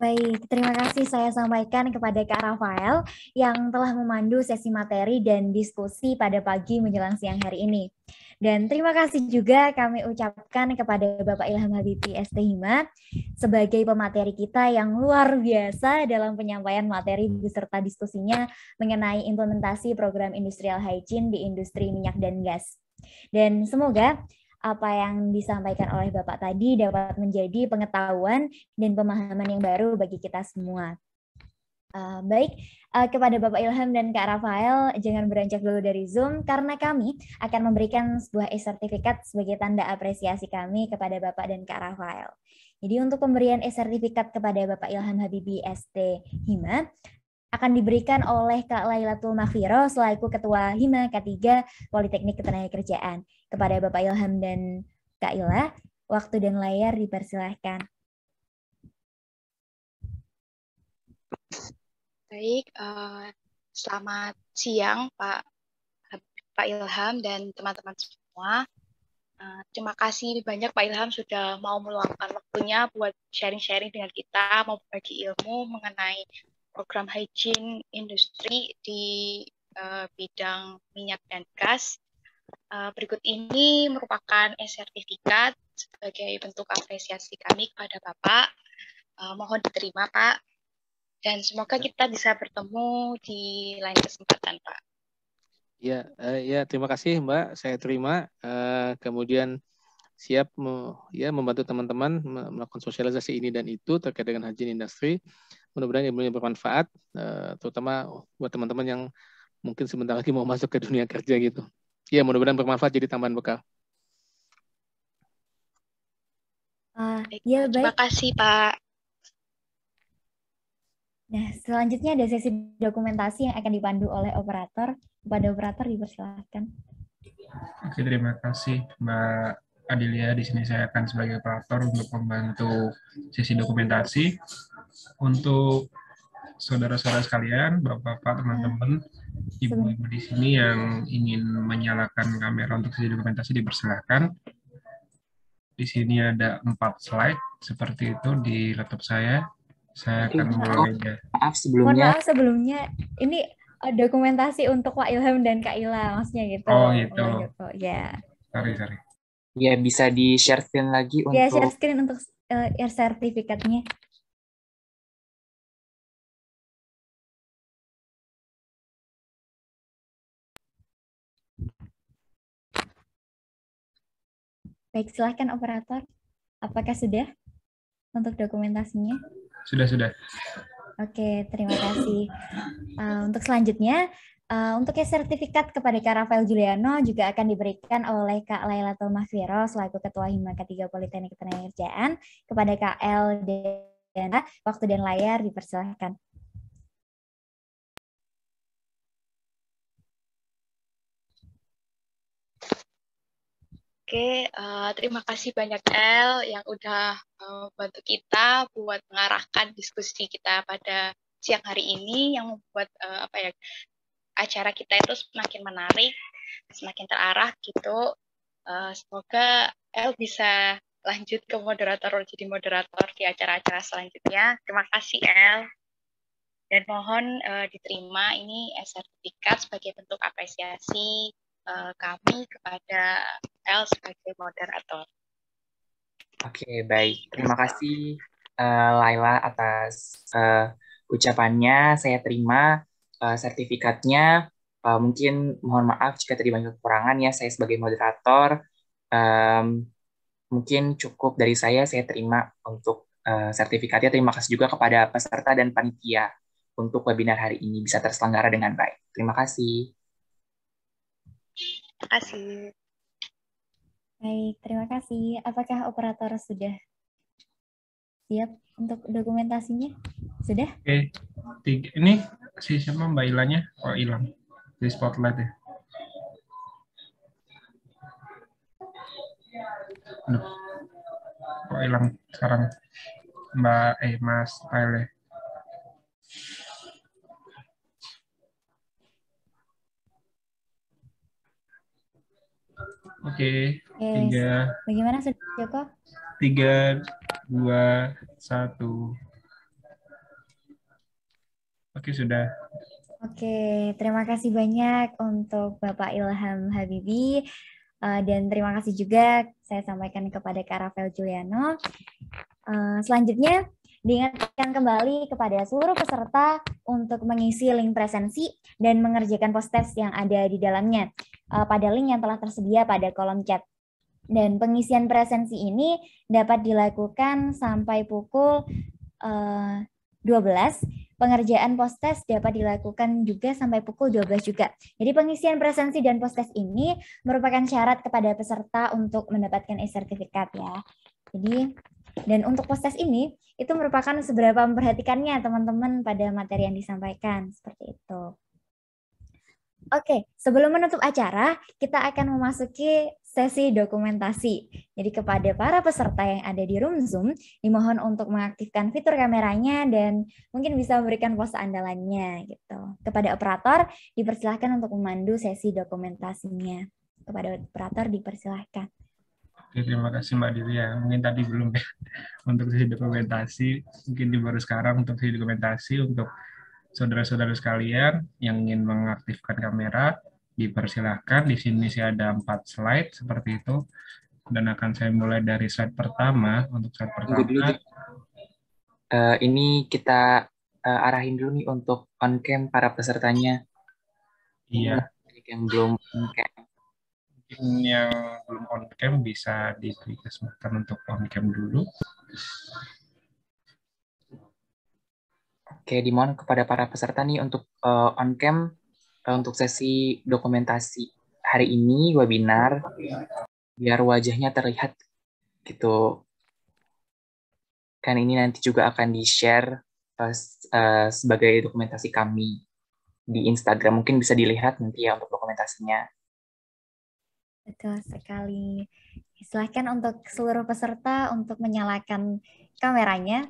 Baik, terima kasih saya sampaikan kepada Kak Rafael yang telah memandu sesi materi dan diskusi pada pagi menjelang siang hari ini. Dan terima kasih juga kami ucapkan kepada Bapak Ilham Habibi ST Hima sebagai pemateri kita yang luar biasa dalam penyampaian materi beserta diskusinya mengenai implementasi program industrial hygiene di industri minyak dan gas. Dan semoga apa yang disampaikan oleh Bapak tadi dapat menjadi pengetahuan dan pemahaman yang baru bagi kita semua. Uh, baik, uh, kepada Bapak Ilham dan Kak Rafael, jangan beranjak dulu dari Zoom karena kami akan memberikan sebuah e-sertifikat sebagai tanda apresiasi kami kepada Bapak dan Kak Rafael. Jadi untuk pemberian e-sertifikat kepada Bapak Ilham Habibie ST Hima akan diberikan oleh Kak Lailatul Mahfiro selaku Ketua Hima K3 Politeknik Ketenagakerjaan. Kepada hmm. Bapak Ilham dan Kak Ila, waktu dan layar dipersilahkan. Baik, uh, selamat siang Pak Pak Ilham dan teman-teman semua. Uh, terima kasih banyak Pak Ilham sudah mau meluangkan waktunya buat sharing-sharing dengan kita, mau berbagi ilmu mengenai program hygiene industri di uh, bidang minyak dan gas. Eh, berikut ini merupakan e-sertifikat sebagai bentuk apresiasi kami kepada Bapak. Uh, mohon diterima, Pak. Dan semoga ya. kita bisa bertemu di lain kesempatan, Pak. Ya, uh, ya terima kasih, Mbak. Saya terima. Uh, kemudian siap me, ya membantu teman-teman melakukan sosialisasi ini dan itu terkait dengan hajin industri. Mudah-mudahan ilmunya bermanfaat, uh, terutama buat teman-teman yang mungkin sebentar lagi mau masuk ke dunia kerja gitu ya mudah-mudahan bermanfaat jadi tambahan bekal. Uh, ya, baik. Terima kasih, Pak. Nah, selanjutnya ada sesi dokumentasi yang akan dipandu oleh operator. Kepada operator dipersilahkan. Oke, terima kasih Mbak Adilia. Di sini saya akan sebagai operator untuk membantu sesi dokumentasi. Untuk saudara-saudara sekalian, bapak-bapak, teman-teman, hmm ibu-ibu di sini yang ingin menyalakan kamera untuk sesi dokumentasi dipersilakan. Di sini ada empat slide seperti itu di laptop saya. Saya akan mulai Maaf sebelumnya. Maaf sebelumnya. Ini eh, dokumentasi untuk Pak Ilham dan Kak Ila maksudnya gitu. Oh gitu. Oh, gitu. Ya. Sorry, sorry. Ya bisa di share screen lagi untuk. Ya share screen untuk uh, sertifikatnya. Baik, silahkan operator. Apakah sudah untuk dokumentasinya? Sudah, sudah. Oke, terima kasih. Uh, untuk selanjutnya, uh, untuk ya sertifikat kepada Kak Rafael Juliano juga akan diberikan oleh Kak Laila Tomafiro selaku Ketua Hima Ketiga Politeknik Ketenagakerjaan kepada Kak L. Dena, waktu dan layar dipersilahkan. Oke, uh, terima kasih banyak El yang udah uh, bantu kita buat mengarahkan diskusi kita pada siang hari ini yang membuat uh, apa ya acara kita itu semakin menarik, semakin terarah gitu. Uh, semoga El bisa lanjut ke moderator jadi moderator di acara-acara selanjutnya. Terima kasih El dan mohon uh, diterima ini sertifikat sebagai bentuk apresiasi Eh, kami kepada L sebagai moderator. Oke, okay, baik. Terima kasih uh, Laila atas uh, ucapannya. Saya terima uh, sertifikatnya. Uh, mungkin mohon maaf jika tadi banyak kekurangan ya. Saya sebagai moderator um, mungkin cukup dari saya. Saya terima untuk uh, sertifikatnya. Terima kasih juga kepada peserta dan panitia untuk webinar hari ini bisa terselenggara dengan baik. Terima kasih. Terima kasih. Baik, terima kasih. Apakah operator sudah siap untuk dokumentasinya? Sudah? Oke. Tiga. Ini si siapa Mbak Ilanya? Oh, hilang. Di spotlight ya. Aduh. Kok hilang sekarang? Mbak, eh, Mas Tile ya. Oke. Okay. Tiga. Bagaimana Saudara Joko? Tiga, dua, satu. Oke, okay, sudah. Oke, okay. terima kasih banyak untuk Bapak Ilham Habibi. Uh, dan terima kasih juga saya sampaikan kepada Kak Rafael Juliano. Uh, selanjutnya, diingatkan kembali kepada seluruh peserta untuk mengisi link presensi dan mengerjakan post test yang ada di dalamnya uh, pada link yang telah tersedia pada kolom chat. Dan pengisian presensi ini dapat dilakukan sampai pukul uh, eh, 12. Pengerjaan post test dapat dilakukan juga sampai pukul 12 juga. Jadi pengisian presensi dan post test ini merupakan syarat kepada peserta untuk mendapatkan e-sertifikat ya. Jadi dan untuk proses ini, itu merupakan seberapa memperhatikannya teman-teman pada materi yang disampaikan, seperti itu. Oke, sebelum menutup acara, kita akan memasuki sesi dokumentasi. Jadi kepada para peserta yang ada di room Zoom, dimohon untuk mengaktifkan fitur kameranya dan mungkin bisa memberikan pose andalannya gitu. Kepada operator, dipersilahkan untuk memandu sesi dokumentasinya. Kepada operator dipersilahkan. Oke, terima kasih Mbak Divya. Mungkin tadi belum ya untuk sesi dokumentasi, mungkin di baru sekarang untuk sesi dokumentasi untuk saudara-saudara sekalian yang ingin mengaktifkan kamera, dipersilahkan. Di sini saya ada empat slide seperti itu dan akan saya mulai dari slide pertama untuk slide pertama. Dulu, uh, eh, ini kita uh, arahin dulu nih untuk on cam para pesertanya. Iya. Yang belum on cam mungkin yang belum on cam bisa diberi kesempatan untuk on cam dulu. Oke, dimohon kepada para peserta nih untuk uh, on cam uh, untuk sesi dokumentasi hari ini webinar biar wajahnya terlihat gitu. Kan ini nanti juga akan di-share uh, uh, sebagai dokumentasi kami di Instagram. Mungkin bisa dilihat nanti ya untuk dokumentasinya. Betul sekali. Silahkan untuk seluruh peserta untuk menyalakan kameranya.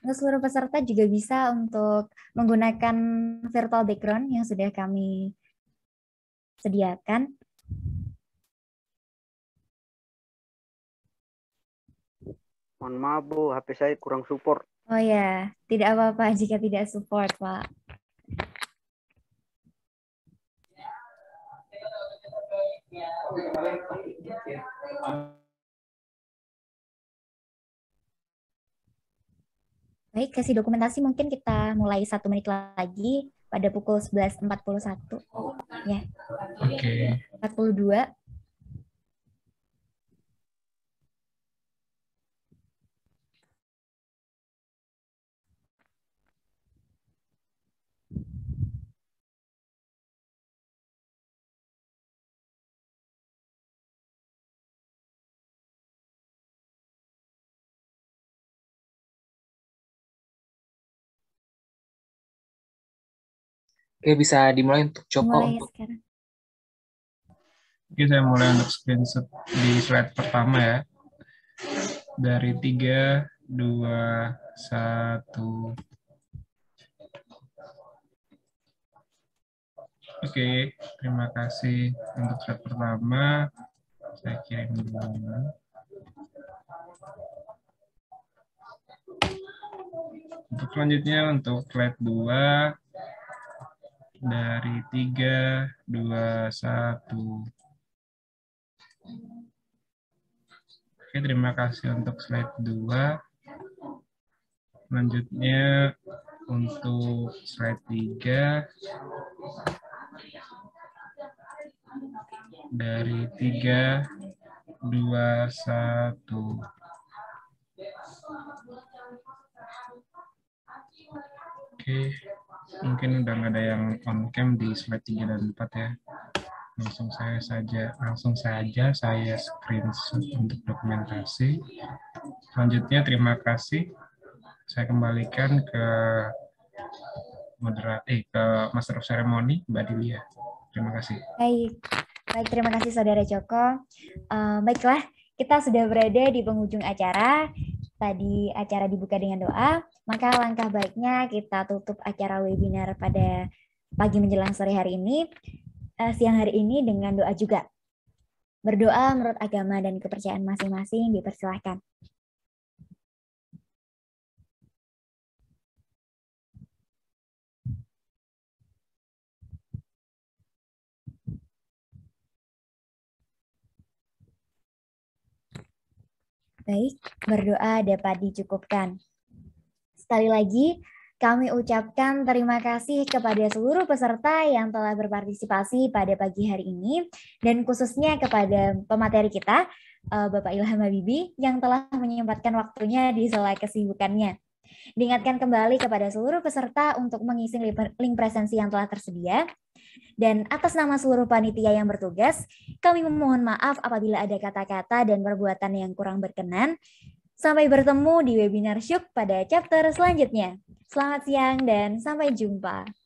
Untuk seluruh peserta juga bisa untuk menggunakan virtual background yang sudah kami sediakan. Mohon maaf Bu, HP saya kurang support. Oh ya, tidak apa-apa jika tidak support, Pak. Baik, kasih dokumentasi mungkin kita mulai satu menit lagi pada pukul 11.41. Ya. Oke. Okay. 42. Oke, bisa dimulai untuk Joko. Mulai untuk... sekarang. Oke, saya mulai untuk screenshot di slide pertama ya. Dari 3, 2, 1. Oke, terima kasih untuk slide pertama. Saya kirim dulu. Untuk selanjutnya untuk slide 2, dari tiga dua satu. Oke, terima kasih untuk slide dua. Selanjutnya untuk slide tiga. Dari 3, 2, 1. Oke mungkin udah nggak ada yang on cam di slide 3 dan 4 ya langsung saya saja langsung saja saya screenshot untuk dokumentasi selanjutnya terima kasih saya kembalikan ke moderator eh ke master of ceremony Mbak Dilia terima kasih baik baik terima kasih saudara Joko uh, baiklah kita sudah berada di penghujung acara tadi acara dibuka dengan doa, maka langkah baiknya kita tutup acara webinar pada pagi menjelang sore hari ini, uh, siang hari ini dengan doa juga. Berdoa menurut agama dan kepercayaan masing-masing dipersilahkan. baik, berdoa dapat dicukupkan. Sekali lagi, kami ucapkan terima kasih kepada seluruh peserta yang telah berpartisipasi pada pagi hari ini, dan khususnya kepada pemateri kita, eh, Bapak Ilham Habibi, yang telah menyempatkan waktunya di sela kesibukannya. Diingatkan kembali kepada seluruh peserta untuk mengisi link presensi yang telah tersedia, dan atas nama seluruh panitia yang bertugas, kami memohon maaf apabila ada kata-kata dan perbuatan yang kurang berkenan. Sampai bertemu di webinar Syuk pada chapter selanjutnya. Selamat siang dan sampai jumpa.